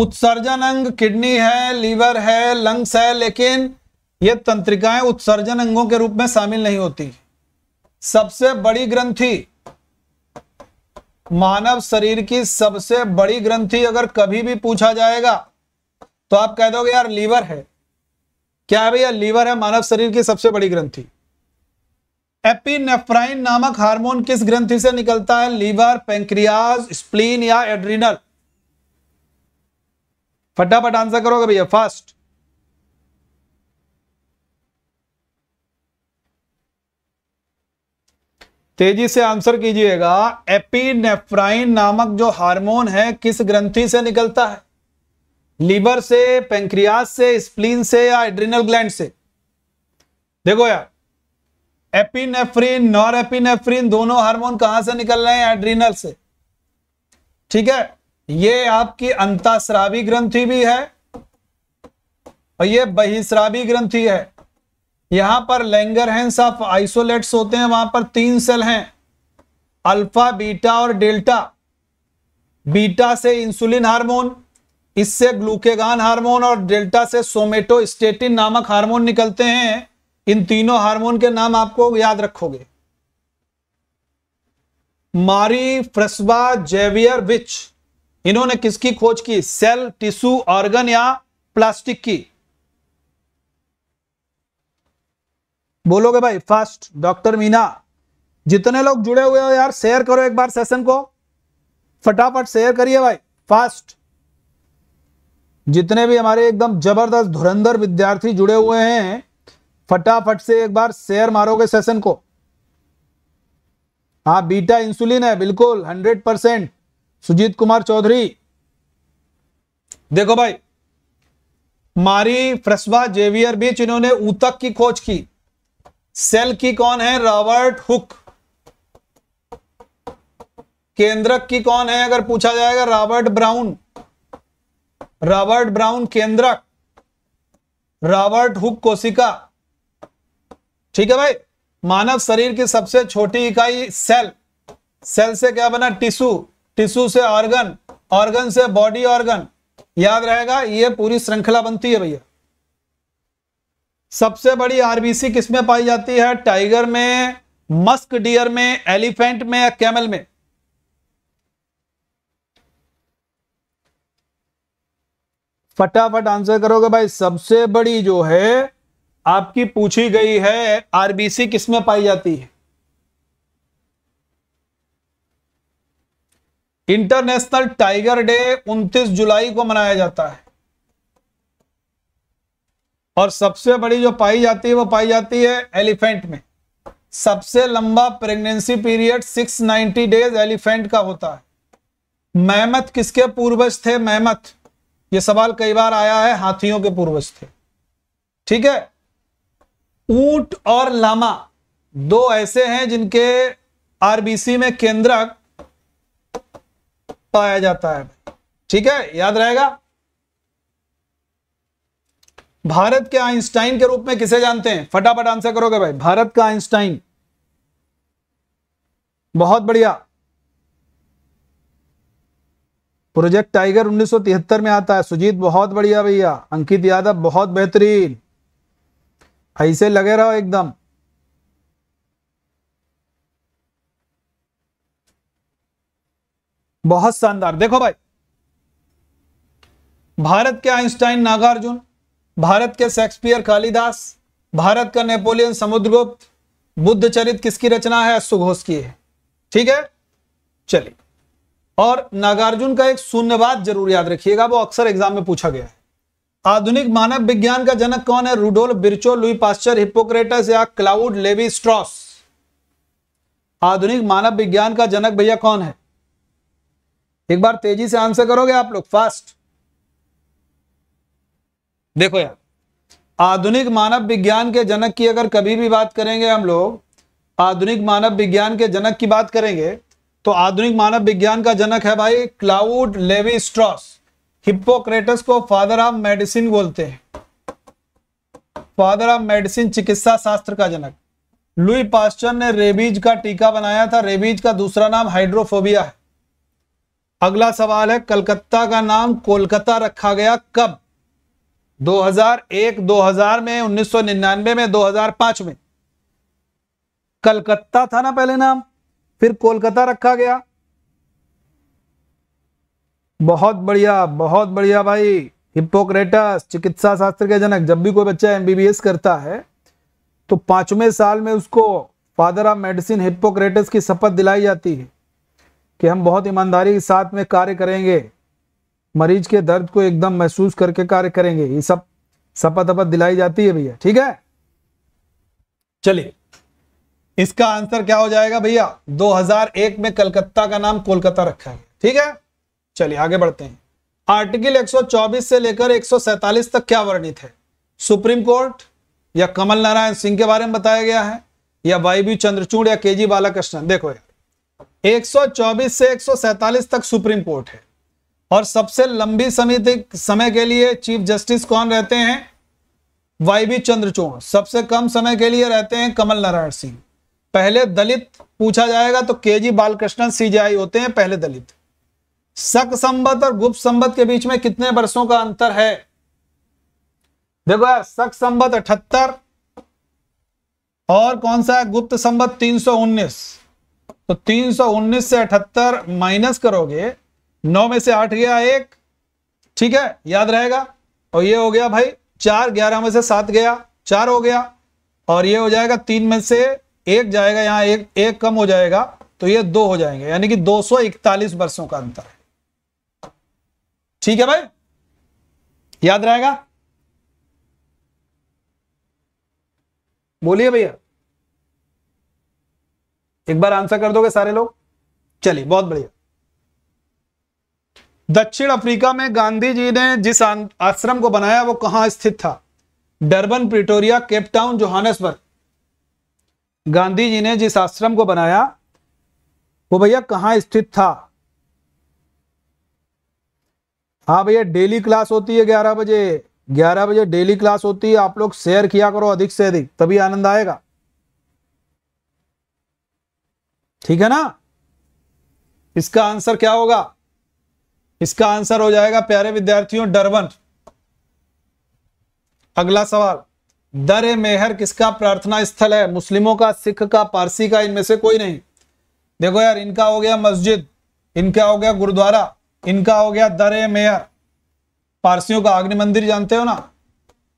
उत्सर्जन अंग किडनी है लीवर है लंग्स है लेकिन ये तंत्रिकाएं उत्सर्जन अंगों के रूप में शामिल नहीं होती सबसे बड़ी ग्रंथि मानव शरीर की सबसे बड़ी ग्रंथि अगर कभी भी पूछा जाएगा तो आप कह दोगे यार लीवर है क्या है भैया लीवर है मानव शरीर की सबसे बड़ी ग्रंथि एपिनेफ्राइन नामक हार्मोन किस ग्रंथि से निकलता है लीवर पेंक्रियाज स्प्लीन या एड्रीनल फटाफट आंसर करोगे भैया फास्ट तेजी से आंसर कीजिएगा एपीनेफ्राइन नामक जो हार्मोन है किस ग्रंथि से निकलता है लीवर से पेंक्रियास से स्प्लीन से या एड्रिनल ग्लैंड से देखो यार एपीनेफ्रीन नॉर एपीनेफ्रीन दोनों हार्मोन कहां से निकल रहे हैं एड्रिनल से ठीक है ये आपकी अंताश्रावी ग्रंथि भी है और ये बहिश्रावी ग्रंथि है यहां पर लेंगर ऑफ आइसोलेट्स होते हैं वहां पर तीन सेल हैं अल्फा बीटा और डेल्टा बीटा से इंसुलिन हार्मोन इससे ग्लूकेगान हार्मोन और डेल्टा से सोमेटो स्टेटिन नामक हार्मोन निकलते हैं इन तीनों हार्मोन के नाम आपको याद रखोगे मारी फ्रस्वा जेवियर विच इन्होंने किसकी खोज की सेल टिश्यू ऑर्गन या प्लास्टिक की बोलोगे भाई फर्स्ट डॉक्टर मीना जितने लोग जुड़े हुए हो यार शेयर करो एक बार सेशन को फटाफट शेयर करिए भाई फास्ट जितने भी हमारे एकदम जबरदस्त धुरंधर विद्यार्थी जुड़े हुए हैं फटाफट से एक बार शेयर मारोगे सेशन को हाँ बीटा इंसुलिन है बिल्कुल हंड्रेड परसेंट सुजीत कुमार चौधरी देखो भाई मारी फ्रसवा जेवियर बीच इन्होंने ऊतक की खोज की सेल की कौन है रॉबर्ट हुक केंद्रक की कौन है अगर पूछा जाएगा रॉबर्ट ब्राउन रॉबर्ट ब्राउन केंद्रक रॉबर्ट हुक कोशिका ठीक है भाई मानव शरीर की सबसे छोटी इकाई सेल सेल से क्या बना टिश्यू टिश्यू से ऑर्गन ऑर्गन से बॉडी ऑर्गन याद रहेगा ये पूरी श्रृंखला बनती है भैया सबसे बड़ी आरबीसी किसमें पाई जाती है टाइगर में मस्क डियर में एलिफेंट में या कैमल में फटाफट आंसर करोगे भाई सबसे बड़ी जो है आपकी पूछी गई है आरबीसी किसमें पाई जाती है इंटरनेशनल टाइगर डे 29 जुलाई को मनाया जाता है और सबसे बड़ी जो पाई जाती है वो पाई जाती है एलिफेंट में सबसे लंबा प्रेगनेंसी पीरियड 690 डेज एलिफेंट का होता है मेहमत किसके पूर्वज थे मेहमत ये सवाल कई बार आया है हाथियों के पूर्वज थे ठीक है ऊंट और लामा दो ऐसे हैं जिनके आरबीसी में केंद्रक पाया जाता है ठीक है याद रहेगा भारत के आइंस्टाइन के रूप में किसे जानते हैं फटाफट आंसर करोगे भाई भारत का आइंस्टाइन बहुत बढ़िया प्रोजेक्ट टाइगर 1973 में आता है सुजीत बहुत बढ़िया भैया अंकित यादव बहुत बेहतरीन ऐसे लगे रहो एकदम बहुत शानदार देखो भाई भारत के आइंस्टाइन नागार्जुन भारत के शेक्सपियर कालिदास भारत का नेपोलियन समुद्रगुप्त बुद्ध चरित किसकी रचना है सुघोष की है ठीक है चलिए और नागार्जुन का एक शून्यवाद जरूर याद रखिएगा वो अक्सर एग्जाम में पूछा गया है आधुनिक मानव विज्ञान का जनक कौन है Rudolf Virchow Louis Pasteur Hippocrates या क्लाउड लेवी स्ट्रॉस आधुनिक मानव विज्ञान का जनक भैया कौन है एक बार तेजी से आंसर करोगे आप लोग फास्ट देखो यार आधुनिक मानव विज्ञान के जनक की अगर कभी भी बात करेंगे हम लोग आधुनिक मानव विज्ञान के जनक की बात करेंगे तो आधुनिक मानव विज्ञान का जनक है भाई क्लाउड लेवी स्ट्रॉस हिप्पोक्रेटस को फादर ऑफ मेडिसिन बोलते हैं फादर ऑफ मेडिसिन चिकित्सा शास्त्र का जनक लुई पास्टर ने रेबीज का टीका बनाया था रेबीज का दूसरा नाम हाइड्रोफोबिया है अगला सवाल है कलकत्ता का नाम कोलकाता रखा गया कब 2001, 2000 में 1999 में 2005 में कलकत्ता था ना पहले नाम फिर कोलकाता रखा गया बहुत बढ़िया बहुत बढ़िया भाई हिप्पोक्रेटस चिकित्सा शास्त्र के जनक जब भी कोई बच्चा एमबीबीएस करता है तो पांचवें साल में उसको फादर ऑफ मेडिसिन हिप्पोक्रेटस की शपथ दिलाई जाती है कि हम बहुत ईमानदारी के साथ में कार्य करेंगे मरीज के दर्द को एकदम महसूस करके कार्य करेंगे ये सब शपथ अपथ दिलाई जाती है भैया ठीक है चलिए इसका आंसर क्या हो जाएगा भैया 2001 में कलकत्ता का नाम कोलकाता रखा है ठीक है चलिए आगे बढ़ते हैं आर्टिकल 124 से लेकर 147 तक क्या वर्णित है सुप्रीम कोर्ट या कमल नारायण सिंह के बारे में बताया गया है या वाई बी चंद्रचूड़ या के जी बालाकृष्णन देखो यार एक से एक तक सुप्रीम कोर्ट है और सबसे लंबी समिति समय के लिए चीफ जस्टिस कौन रहते हैं वाई बी चंद्रचूड़ सबसे कम समय के लिए रहते हैं कमल नारायण सिंह पहले दलित पूछा जाएगा तो के जी बालकृष्णन सीजीआई होते हैं पहले दलित सक संबत और गुप्त संबत के बीच में कितने वर्षों का अंतर है देखो यार सक संबत अठहत्तर और कौन सा है गुप्त संबत 319 तो 319 से अठहत्तर माइनस करोगे नौ में से आठ गया एक ठीक है याद रहेगा और ये हो गया भाई चार ग्यारह में से सात गया चार हो गया और ये हो जाएगा तीन में से एक जाएगा यहां एक एक कम हो जाएगा तो ये दो हो जाएंगे यानी कि 241 वर्षों का अंतर ठीक है भाई याद रहेगा बोलिए भैया एक बार आंसर कर दोगे सारे लोग चलिए बहुत बढ़िया दक्षिण अफ्रीका में गांधी जी ने जिस आश्रम को बनाया वो कहां स्थित था Durban Pretoria Cape Town Johannesburg Gandhi ji ने जिस आश्रम को बनाया वो भैया कहां स्थित था हाँ भैया डेली क्लास होती है ग्यारह बजे ग्यारह बजे डेली क्लास होती है आप लोग शेयर किया करो अधिक से अधिक तभी आनंद आएगा ठीक है ना इसका आंसर क्या होगा इसका आंसर हो जाएगा प्यारे विद्यार्थियों डरबन अगला सवाल दर मेहर किसका प्रार्थना स्थल है मुस्लिमों का सिख का पारसी का इनमें से कोई नहीं देखो यार इनका हो गया मस्जिद इनका हो गया गुरुद्वारा इनका हो गया दर मेहर पारसियों का अग्नि मंदिर जानते हो ना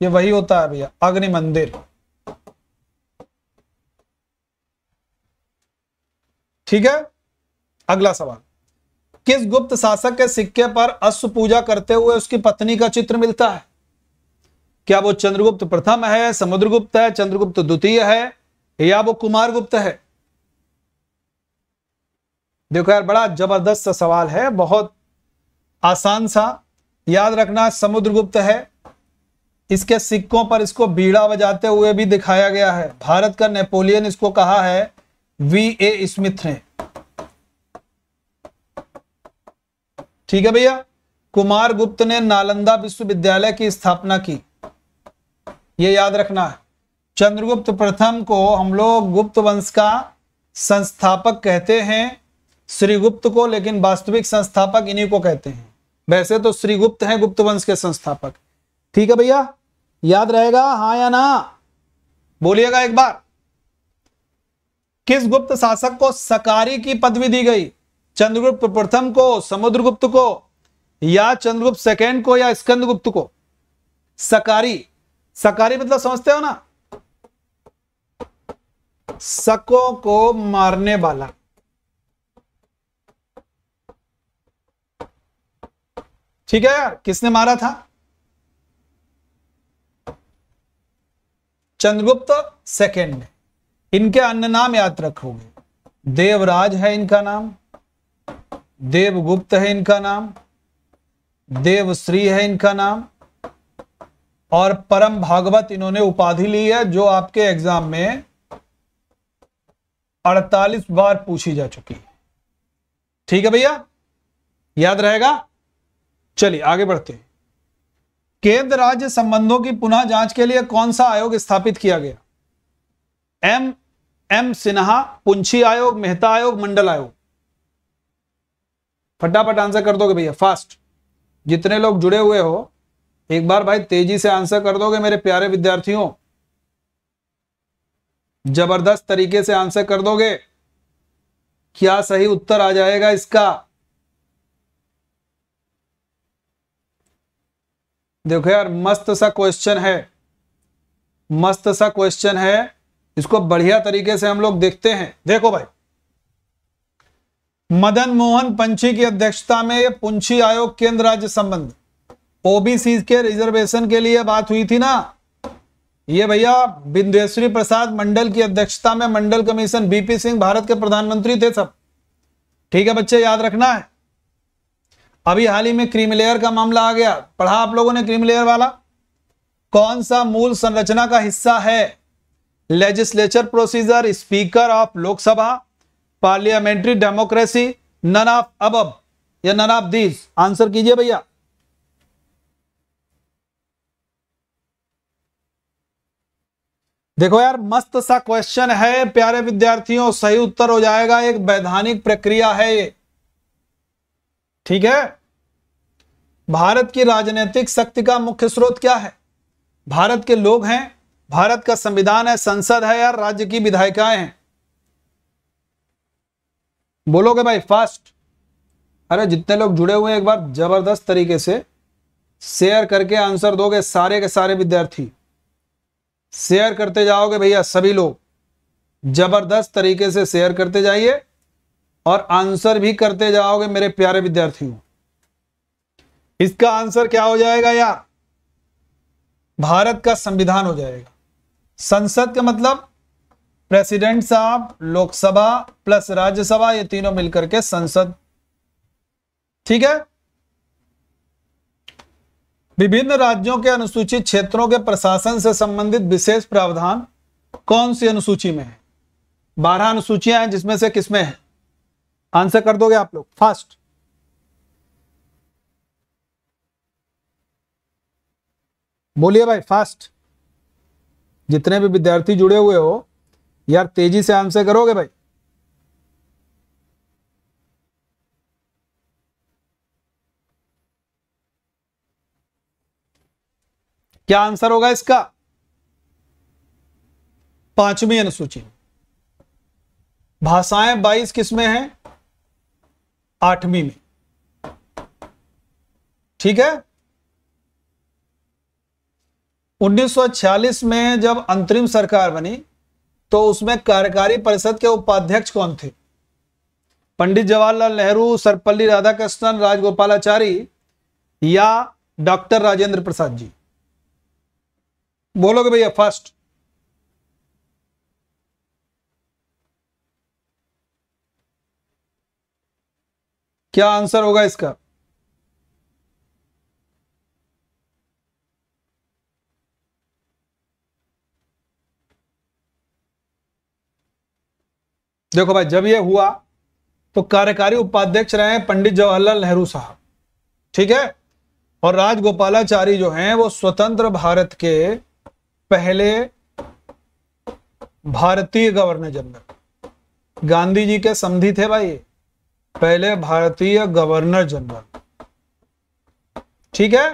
ये वही होता है भैया अग्नि मंदिर ठीक है अगला सवाल किस गुप्त शासक के सिक्के पर अश्व पूजा करते हुए उसकी पत्नी का चित्र मिलता है क्या वो चंद्रगुप्त प्रथम है समुद्रगुप्त है चंद्रगुप्त द्वितीय है या वो कुमार गुप्त है देखो यार बड़ा जबरदस्त सवाल है बहुत आसान सा याद रखना समुद्रगुप्त है इसके सिक्कों पर इसको बीड़ा बजाते हुए भी दिखाया गया है भारत का नेपोलियन इसको कहा है वी ए स्मिथ ने ठीक है भैया कुमार गुप्त ने नालंदा विश्वविद्यालय की स्थापना की ये याद रखना है चंद्रगुप्त प्रथम को हम लोग गुप्त वंश का संस्थापक कहते हैं श्रीगुप्त को लेकिन वास्तविक संस्थापक इन्हीं को कहते हैं वैसे तो श्रीगुप्त हैं गुप्त वंश के संस्थापक ठीक है भैया याद रहेगा हाँ या ना बोलिएगा एक बार किस गुप्त शासक को सकारी की पदवी दी गई चंद्रगुप्त प्रथम को समुद्रगुप्त को या चंद्रगुप्त सेकेंड को या स्कंदगुप्त को सकारी सकारी मतलब समझते हो ना सको को मारने वाला ठीक है यार किसने मारा था चंद्रगुप्त सेकेंड ने इनके अन्य नाम याद रखोगे देवराज है इनका नाम देवगुप्त है इनका नाम देवश्री है इनका नाम और परम भागवत इन्होंने उपाधि ली है जो आपके एग्जाम में 48 बार पूछी जा चुकी है ठीक है भैया याद रहेगा चलिए आगे बढ़ते हैं केंद्र राज्य संबंधों की पुनः जांच के लिए कौन सा आयोग स्थापित किया गया एम एम सिन्हा पुंछी आयोग मेहता आयोग मंडल आयोग फटाफट आंसर कर दोगे भैया फास्ट जितने लोग जुड़े हुए हो एक बार भाई तेजी से आंसर कर दोगे मेरे प्यारे विद्यार्थियों जबरदस्त तरीके से आंसर कर दोगे क्या सही उत्तर आ जाएगा इसका देखो यार मस्त सा क्वेश्चन है मस्त सा क्वेश्चन है इसको बढ़िया तरीके से हम लोग देखते हैं देखो भाई मदन मोहन पंछी की अध्यक्षता में पुंछी आयोग केंद्र राज्य संबंध ओबीसी के रिजर्वेशन के लिए बात हुई थी ना ये भैया बिंदेश्वरी प्रसाद मंडल की अध्यक्षता में मंडल कमीशन बीपी सिंह भारत के प्रधानमंत्री थे सब ठीक है बच्चे याद रखना है अभी हाल ही में क्रीमलेयर का मामला आ गया पढ़ा आप लोगों ने क्रीमलेयर वाला कौन सा मूल संरचना का हिस्सा है legislature procedure speaker of Lok Sabha parliamentary democracy none of above या नन ऑफ दीज आंसर कीजिए भैया देखो यार मस्त सा क्वेश्चन है प्यारे विद्यार्थियों सही उत्तर हो जाएगा एक वैधानिक प्रक्रिया है ये ठीक है भारत की राजनीतिक शक्ति का मुख्य स्रोत क्या है भारत के लोग हैं भारत का संविधान है संसद है या राज्य की विधायिकाएं हैं बोलोगे भाई फास्ट अरे जितने लोग जुड़े हुए एक बार जबरदस्त तरीके से शेयर करके आंसर दोगे सारे के सारे विद्यार्थी शेयर करते जाओगे भैया सभी लोग जबरदस्त तरीके से शेयर करते जाइए और आंसर भी करते जाओगे मेरे प्यारे विद्यार्थियों इसका आंसर क्या हो जाएगा यार भारत का संविधान हो जाएगा संसद का मतलब प्रेसिडेंट साहब लोकसभा प्लस राज्यसभा ये तीनों मिलकर के संसद ठीक है विभिन्न राज्यों के अनुसूचित क्षेत्रों के प्रशासन से संबंधित विशेष प्रावधान कौन सी अनुसूची में है बारह अनुसूचियां हैं जिसमें से किसमें है आंसर कर दोगे आप लोग फास्ट बोलिए भाई फास्ट जितने भी विद्यार्थी जुड़े हुए हो यार तेजी से आंसर करोगे भाई क्या आंसर होगा इसका पांचवी अनुसूची भाषाएं 22 किसमें हैं आठवीं में ठीक है 1946 में जब अंतरिम सरकार बनी तो उसमें कार्यकारी परिषद के उपाध्यक्ष कौन थे पंडित जवाहरलाल नेहरू सर्वपल्ली राधाकृष्णन राजगोपालाचारी या डॉक्टर राजेंद्र प्रसाद जी बोलोगे भैया फर्स्ट क्या आंसर होगा इसका देखो भाई जब ये हुआ तो कार्यकारी उपाध्यक्ष रहे पंडित जवाहरलाल नेहरू साहब ठीक है और राजगोपालाचारी जो हैं वो स्वतंत्र भारत के पहले भारतीय गवर्नर जनरल गांधी जी के समधि थे भाई पहले भारतीय गवर्नर जनरल ठीक है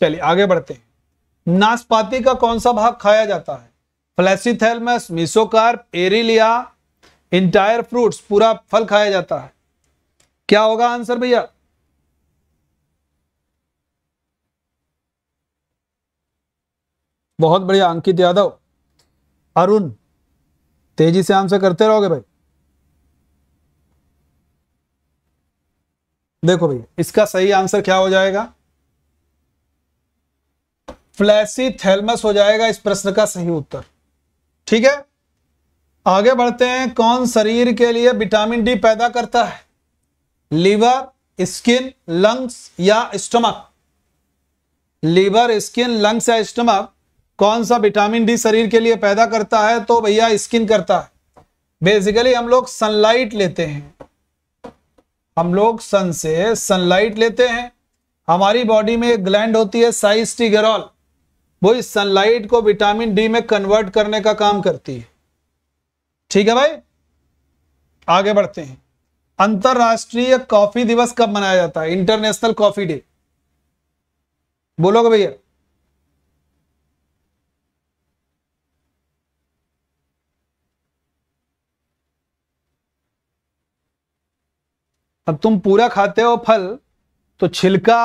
चलिए आगे बढ़ते हैं नाशपाती का कौन सा भाग खाया जाता है fleshy thalamus mesocarp aril entire fruits पूरा फल खाया जाता है क्या होगा आंसर भैया बहुत बढ़िया अंकित यादव अरुण तेजी से आंसर करते रहोगे भाई देखो भैया इसका सही आंसर क्या हो जाएगा फ्लैसी थैलमस हो जाएगा इस प्रश्न का सही उत्तर ठीक है आगे बढ़ते हैं कौन शरीर के लिए विटामिन डी पैदा करता है लीवर स्किन लंग्स या स्टमक लीवर स्किन लंग्स या स्टमक कौन सा विटामिन डी शरीर के लिए पैदा करता है तो भैया स्किन करता है बेसिकली हम लोग सनलाइट लेते हैं हम लोग सन से सनलाइट लेते हैं हमारी बॉडी में एक ग्लैंड होती है साइस्टिगेरॉल वो इस सनलाइट को विटामिन डी में कन्वर्ट करने का काम करती है ठीक है भाई आगे बढ़ते हैं अंतरराष्ट्रीय कॉफी दिवस कब मनाया जाता है इंटरनेशनल कॉफी डे बोलोगे भैया अब तुम पूरा खाते हो फल तो छिलका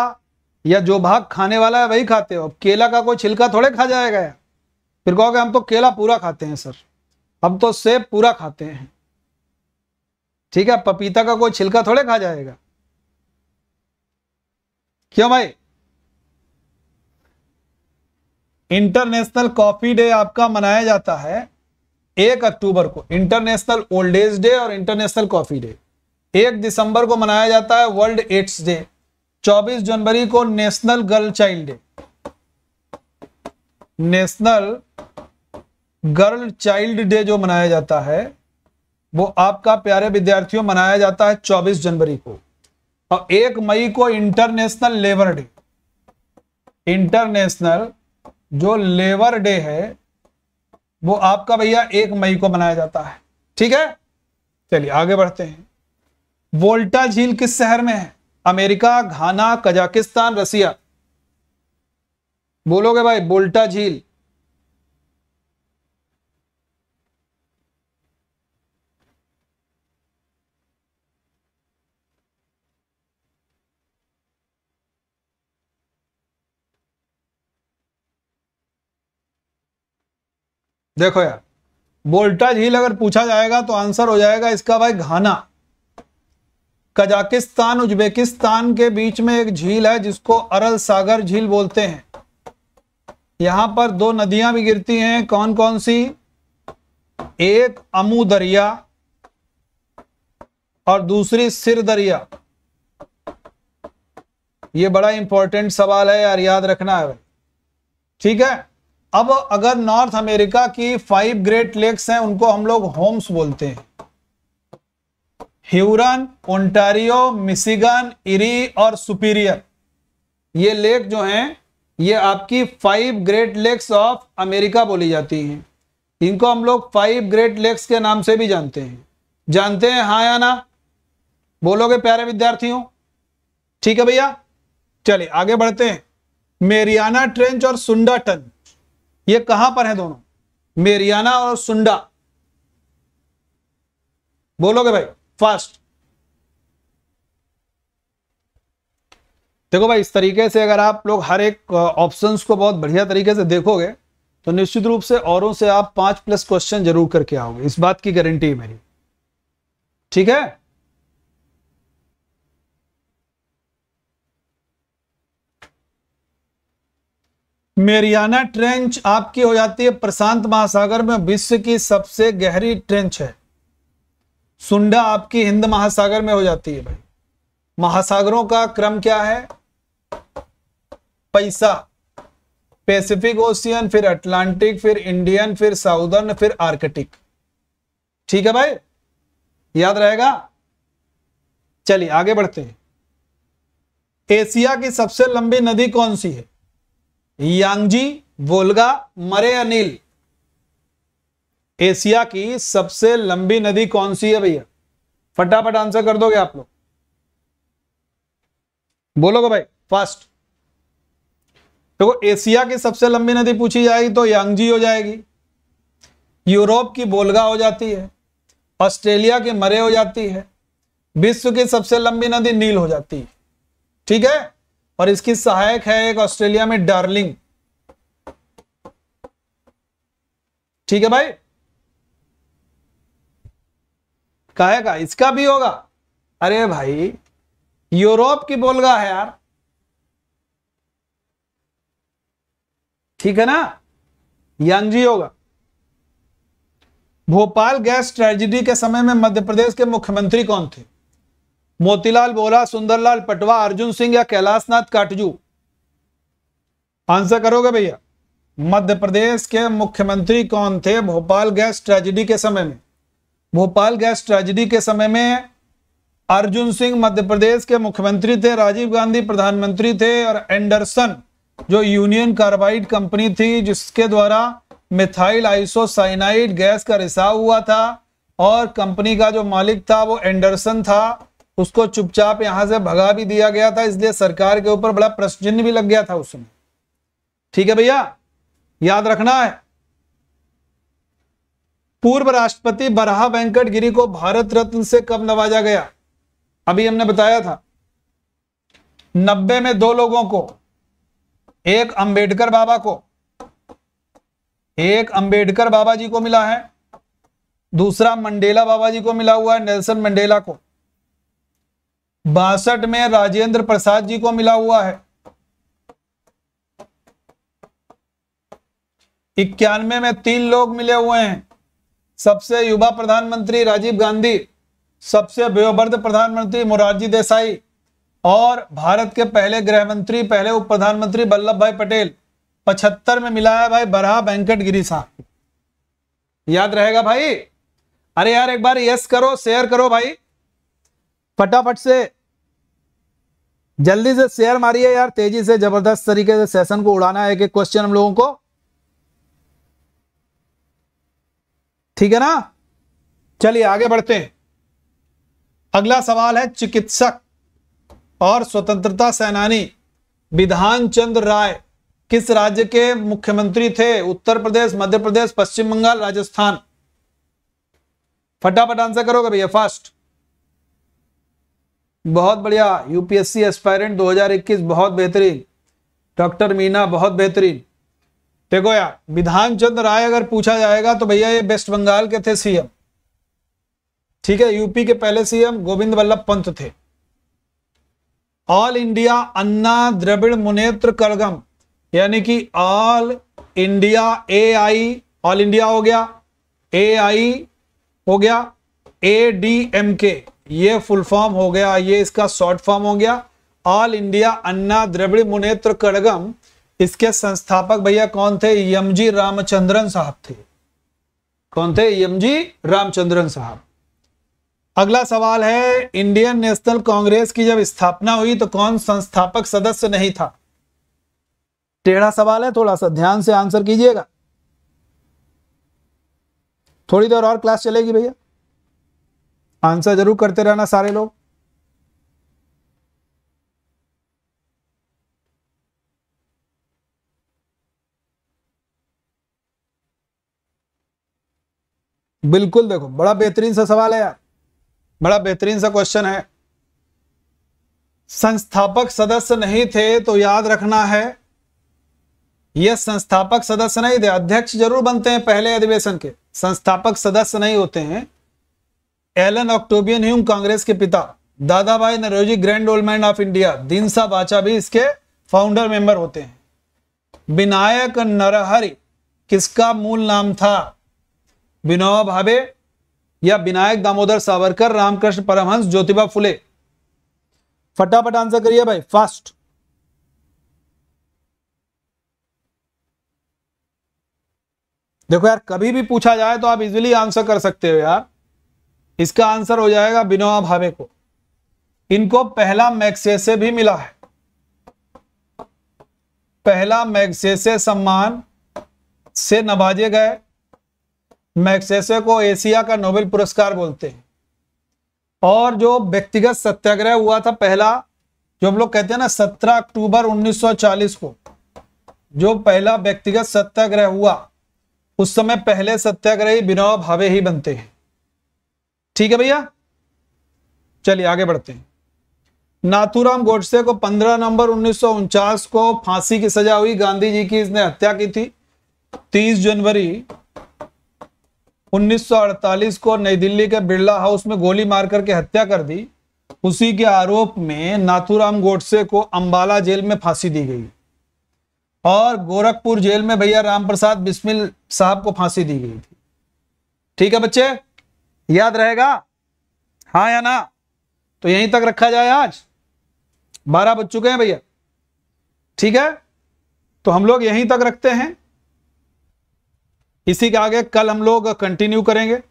या जो भाग खाने वाला है वही खाते हो अब केला का कोई छिलका थोड़े खा जाएगा फिर कहोगे हम तो केला पूरा खाते हैं सर हम तो सेब पूरा खाते हैं ठीक है पपीता का कोई छिलका थोड़े खा जाएगा क्यों भाई इंटरनेशनल कॉफी डे आपका मनाया जाता है एक अक्टूबर को इंटरनेशनल ओल्ड एज डे और इंटरनेशनल कॉफी डे एक दिसंबर को मनाया जाता है वर्ल्ड एड्स डे 24 जनवरी को national girl child day national girl child day जो मनाया जाता है वो आपका प्यारे विद्यार्थियों मनाया जाता है 24 जनवरी को और 1 मई को इंटरनेशनल लेबर डे इंटरनेशनल जो लेबर डे है वो आपका भैया एक मई को मनाया जाता है ठीक है चलिए आगे बढ़ते हैं वोल्टा झील किस शहर में है अमेरिका घाना कजाकिस्तान रसिया बोलोगे भाई बोल्टा झील देखो यार बोल्टा झील अगर पूछा जाएगा तो आंसर हो जाएगा इसका भाई घाना कजाकिस्तान उज्बेकिस्तान के बीच में एक झील है जिसको अरल सागर झील बोलते हैं यहां पर दो नदियां भी गिरती हैं कौन कौन सी एक अमू दरिया और दूसरी सिर दरिया ये बड़ा इंपॉर्टेंट सवाल है यार याद रखना है भाई ठीक है अब अगर नॉर्थ अमेरिका की फाइव ग्रेट लेक्स हैं उनको हम लोग होम्स बोलते हैं ह्यूरन ओंटारियो मिशिगन इरी और सुपीरियर ये लेक जो हैं ये आपकी five great lakes of America बोली जाती हैं इनको हम लोग फाइव ग्रेट लेक्स के नाम से भी जानते हैं जानते हैं हाँ या ना बोलोगे प्यारे विद्यार्थियों ठीक है भैया चलिए आगे बढ़ते हैं मेरियाना ट्रेंच और सुंडा ये कहां पर है दोनों मेरियाना और सुंडा बोलोगे भाई फास्ट देखो भाई इस तरीके से अगर आप लोग हर एक ऑप्शंस को बहुत बढ़िया तरीके से देखोगे तो निश्चित रूप से औरों से आप पांच प्लस क्वेश्चन जरूर करके आओगे इस बात की गारंटी है मेरी ठीक है मेरियाना ट्रेंच आपकी हो जाती है प्रशांत महासागर में विश्व की सबसे गहरी ट्रेंच है सुंडा आपकी हिंद महासागर में हो जाती है भाई महासागरों का क्रम क्या है पैसा पैसिफिक ओशियन फिर अटलांटिक फिर इंडियन फिर साउदर्न फिर आर्कटिक ठीक है भाई याद रहेगा चलिए आगे बढ़ते हैं एशिया की सबसे लंबी नदी कौन सी है यांगजी वोल्गा मरे अनिल एशिया की सबसे लंबी नदी कौन सी है भैया फटाफट आंसर कर दोगे आप लोग बोलोगे भाई फर्स्ट देखो तो एशिया की सबसे लंबी नदी पूछी जाएगी तो यांगजी हो जाएगी यूरोप की बोलगा हो जाती है ऑस्ट्रेलिया की मरे हो जाती है विश्व की सबसे लंबी नदी नील हो जाती है ठीक है और इसकी सहायक है एक ऑस्ट्रेलिया में डार्लिंग ठीक है भाई काहे का इसका भी होगा अरे भाई यूरोप की बोलगा है यार ठीक है ना यांजी होगा भोपाल गैस ट्रेजिडी के समय में मध्य प्रदेश के मुख्यमंत्री कौन थे मोतीलाल बोला सुंदरलाल पटवा अर्जुन सिंह या कैलाशनाथ काटजू आंसर करोगे भैया मध्य प्रदेश के मुख्यमंत्री कौन थे भोपाल गैस ट्रेजिडी के समय में भोपाल गैस ट्रेजिडी के समय में अर्जुन सिंह मध्य प्रदेश के मुख्यमंत्री थे राजीव गांधी प्रधानमंत्री थे और एंडरसन जो यूनियन कार्बाइड कंपनी थी जिसके द्वारा मिथाइल आइसोसाइनाइड गैस का रिसाव हुआ था और कंपनी का जो मालिक था वो एंडरसन था उसको चुपचाप यहां से भगा भी दिया गया था इसलिए सरकार के ऊपर बड़ा प्रश्न चिन्ह भी लग गया था उसमें ठीक है भैया याद रखना है पूर्व राष्ट्रपति बराह वेंकट गिरी को भारत रत्न से कब नवाजा गया अभी हमने बताया था नब्बे में दो लोगों को एक अंबेडकर बाबा को एक अंबेडकर बाबा जी को मिला है दूसरा मंडेला बाबा जी को मिला हुआ है नेल्सन मंडेला को बासठ में राजेंद्र प्रसाद जी को मिला हुआ है इक्यानवे में तीन लोग मिले हुए हैं सबसे युवा प्रधानमंत्री राजीव गांधी सबसे वयोवर्ध प्रधानमंत्री मोरारजी देसाई और भारत के पहले गृह मंत्री पहले उप प्रधानमंत्री वल्लभ भाई पटेल पचहत्तर में मिला है भाई बरहा वेंकट गिरी साहब याद रहेगा भाई अरे यार एक बार यस करो शेयर करो भाई फटाफट से जल्दी से शेयर मारिए यार तेजी से जबरदस्त तरीके से सेशन को उड़ाना है एक एक क्वेश्चन हम लोगों को ठीक है ना चलिए आगे बढ़ते हैं अगला सवाल है चिकित्सक और स्वतंत्रता सेनानी विधान चंद्र राय किस राज्य के मुख्यमंत्री थे उत्तर प्रदेश मध्य प्रदेश पश्चिम बंगाल राजस्थान फटाफट आंसर करोगे भैया फास्ट बहुत बढ़िया यूपीएससी एस्पायरेंट 2021 बहुत बेहतरीन डॉक्टर मीना बहुत बेहतरीन देखो यार विधान चंद्र राय अगर पूछा जाएगा तो भैया ये वेस्ट बंगाल के थे सीएम ठीक है यूपी के पहले सीएम गोविंद वल्लभ पंत थे ऑल इंडिया अन्ना द्रविड़ मुनेत्र कड़गम यानी कि all India A I all India हो गया ए आई हो गया ए डी एम के ये फुल फॉर्म हो गया ये इसका शॉर्ट फॉर्म हो गया ऑल इंडिया अन्ना द्रविड़ मुनेत्र कड़गम इसके संस्थापक भैया कौन थे यमजी e रामचंद्रन साहब थे कौन थे यमजी e रामचंद्रन साहब अगला सवाल है इंडियन नेशनल कांग्रेस की जब स्थापना हुई तो कौन संस्थापक सदस्य नहीं था टेढ़ा सवाल है थोड़ा सा ध्यान से आंसर कीजिएगा थोड़ी देर और क्लास चलेगी भैया आंसर जरूर करते रहना सारे लोग बिल्कुल देखो बड़ा बेहतरीन सा सवाल है यार बड़ा बेहतरीन सा क्वेश्चन है संस्थापक सदस्य नहीं थे तो याद रखना है यह संस्थापक सदस्य नहीं थे अध्यक्ष जरूर बनते हैं पहले अधिवेशन के संस्थापक सदस्य नहीं होते हैं एलन ऑक्टोबियन ह्यूम कांग्रेस के पिता Dadabhai Naoroji grand old man of India साहब आचा भी इसके फाउंडर मेंबर होते हैं विनायक नरहरि किसका मूल नाम था विनोबा भावे या विनायक दामोदर सावरकर रामकृष्ण परमहंस ज्योतिबा फुले फटाफट आंसर करिए भाई फास्ट देखो यार कभी भी पूछा जाए तो आप इजीली आंसर कर सकते हो यार इसका आंसर हो जाएगा बिनोवा भावे को इनको पहला मैक्सेसे भी मिला है पहला मैक्सेसे सम्मान से नवाजे गए मैक्सेसे को एशिया का नोबेल पुरस्कार बोलते हैं और जो व्यक्तिगत सत्याग्रह हुआ था पहला जो हम लोग कहते हैं ना सत्रह अक्टूबर 1940 को जो पहला व्यक्तिगत सत्याग्रह हुआ उस समय पहले सत्याग्रही बिनोवा भावे ही बनते हैं ठीक है भैया चलिए आगे बढ़ते हैं नाथूराम गोडसे को 15 नवंबर उन्नीस को फांसी की सजा हुई गांधी जी की इसने हत्या की थी 30 जनवरी 1948 को नई दिल्ली के बिरला हाउस में गोली मार करके हत्या कर दी उसी के आरोप में नाथूराम गोडसे को अंबाला जेल में फांसी दी गई और गोरखपुर जेल में भैया राम प्रसाद बिस्मिल साहब को फांसी दी गई थी ठीक है बच्चे याद रहेगा हाँ या ना तो यहीं तक रखा जाए आज बारह बज चुके हैं भैया ठीक है तो हम लोग यहीं तक रखते हैं इसी के आगे कल हम लोग कंटिन्यू करेंगे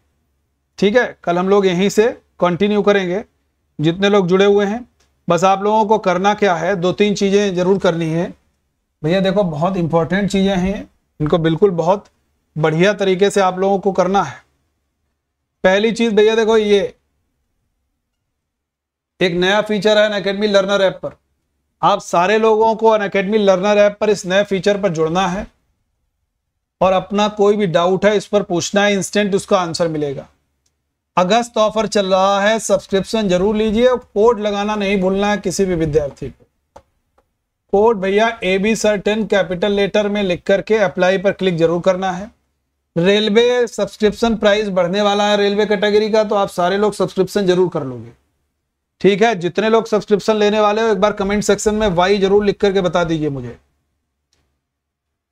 ठीक है कल हम लोग यहीं से कंटिन्यू करेंगे जितने लोग जुड़े हुए हैं बस आप लोगों को करना क्या है दो तीन चीज़ें ज़रूर करनी है भैया देखो बहुत इंपॉर्टेंट चीज़ें हैं इनको बिल्कुल बहुत बढ़िया तरीके से आप लोगों को करना है पहली चीज भैया देखो ये एक नया फीचर है अनकेडमी लर्नर ऐप पर आप सारे लोगों को अनकेडमी लर्नर ऐप पर इस नए फीचर पर जुड़ना है और अपना कोई भी डाउट है इस पर पूछना है इंस्टेंट उसका आंसर मिलेगा अगस्त ऑफर चल रहा है सब्सक्रिप्शन जरूर लीजिए और कोड लगाना नहीं भूलना है किसी भी विद्यार्थी को कोड भैया A B sir ten capital letter में लिख करके अप्लाई पर क्लिक जरूर करना है रेलवे सब्सक्रिप्शन प्राइस बढ़ने वाला है रेलवे कैटेगरी का तो आप सारे लोग सब्सक्रिप्शन जरूर कर लोगे ठीक है जितने लोग सब्सक्रिप्शन लेने वाले हो एक बार कमेंट सेक्शन में वाई जरूर लिख करके बता दीजिए मुझे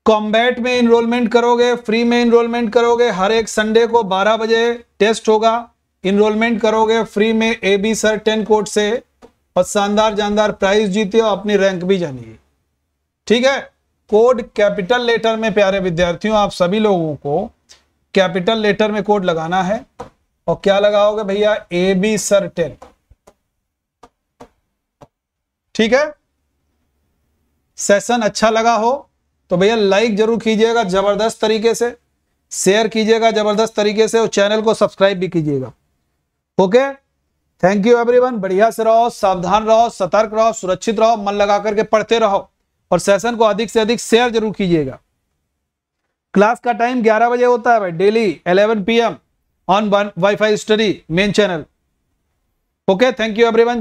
कॉम्बैट में इनरोलमेंट करोगे फ्री में इनरोलमेंट करोगे हर एक संडे को 12 बजे टेस्ट होगा इनरोलमेंट करोगे फ्री में A B sir ten code से और शानदार जानदार प्राइज जीते और अपनी रैंक भी जानिए ठीक है कोड कैपिटल लेटर में प्यारे विद्यार्थियों आप सभी लोगों को कैपिटल लेटर में कोड लगाना है और क्या लगाओगे भैया ए बी सर टेन ठीक है सेशन अच्छा लगा हो तो भैया लाइक जरूर कीजिएगा जबरदस्त तरीके से शेयर कीजिएगा जबरदस्त तरीके से और चैनल को सब्सक्राइब भी कीजिएगा ओके थैंक यू एवरीवन बढ़िया से रहो सावधान रहो सतर्क रहो सुरक्षित रहो मन लगा करके पढ़ते रहो और सेशन को अधिक से अधिक शेयर जरूर कीजिएगा क्लास का टाइम 11 बजे होता है भाई daily 11 PM on WiFi study main channel okay thank you everyone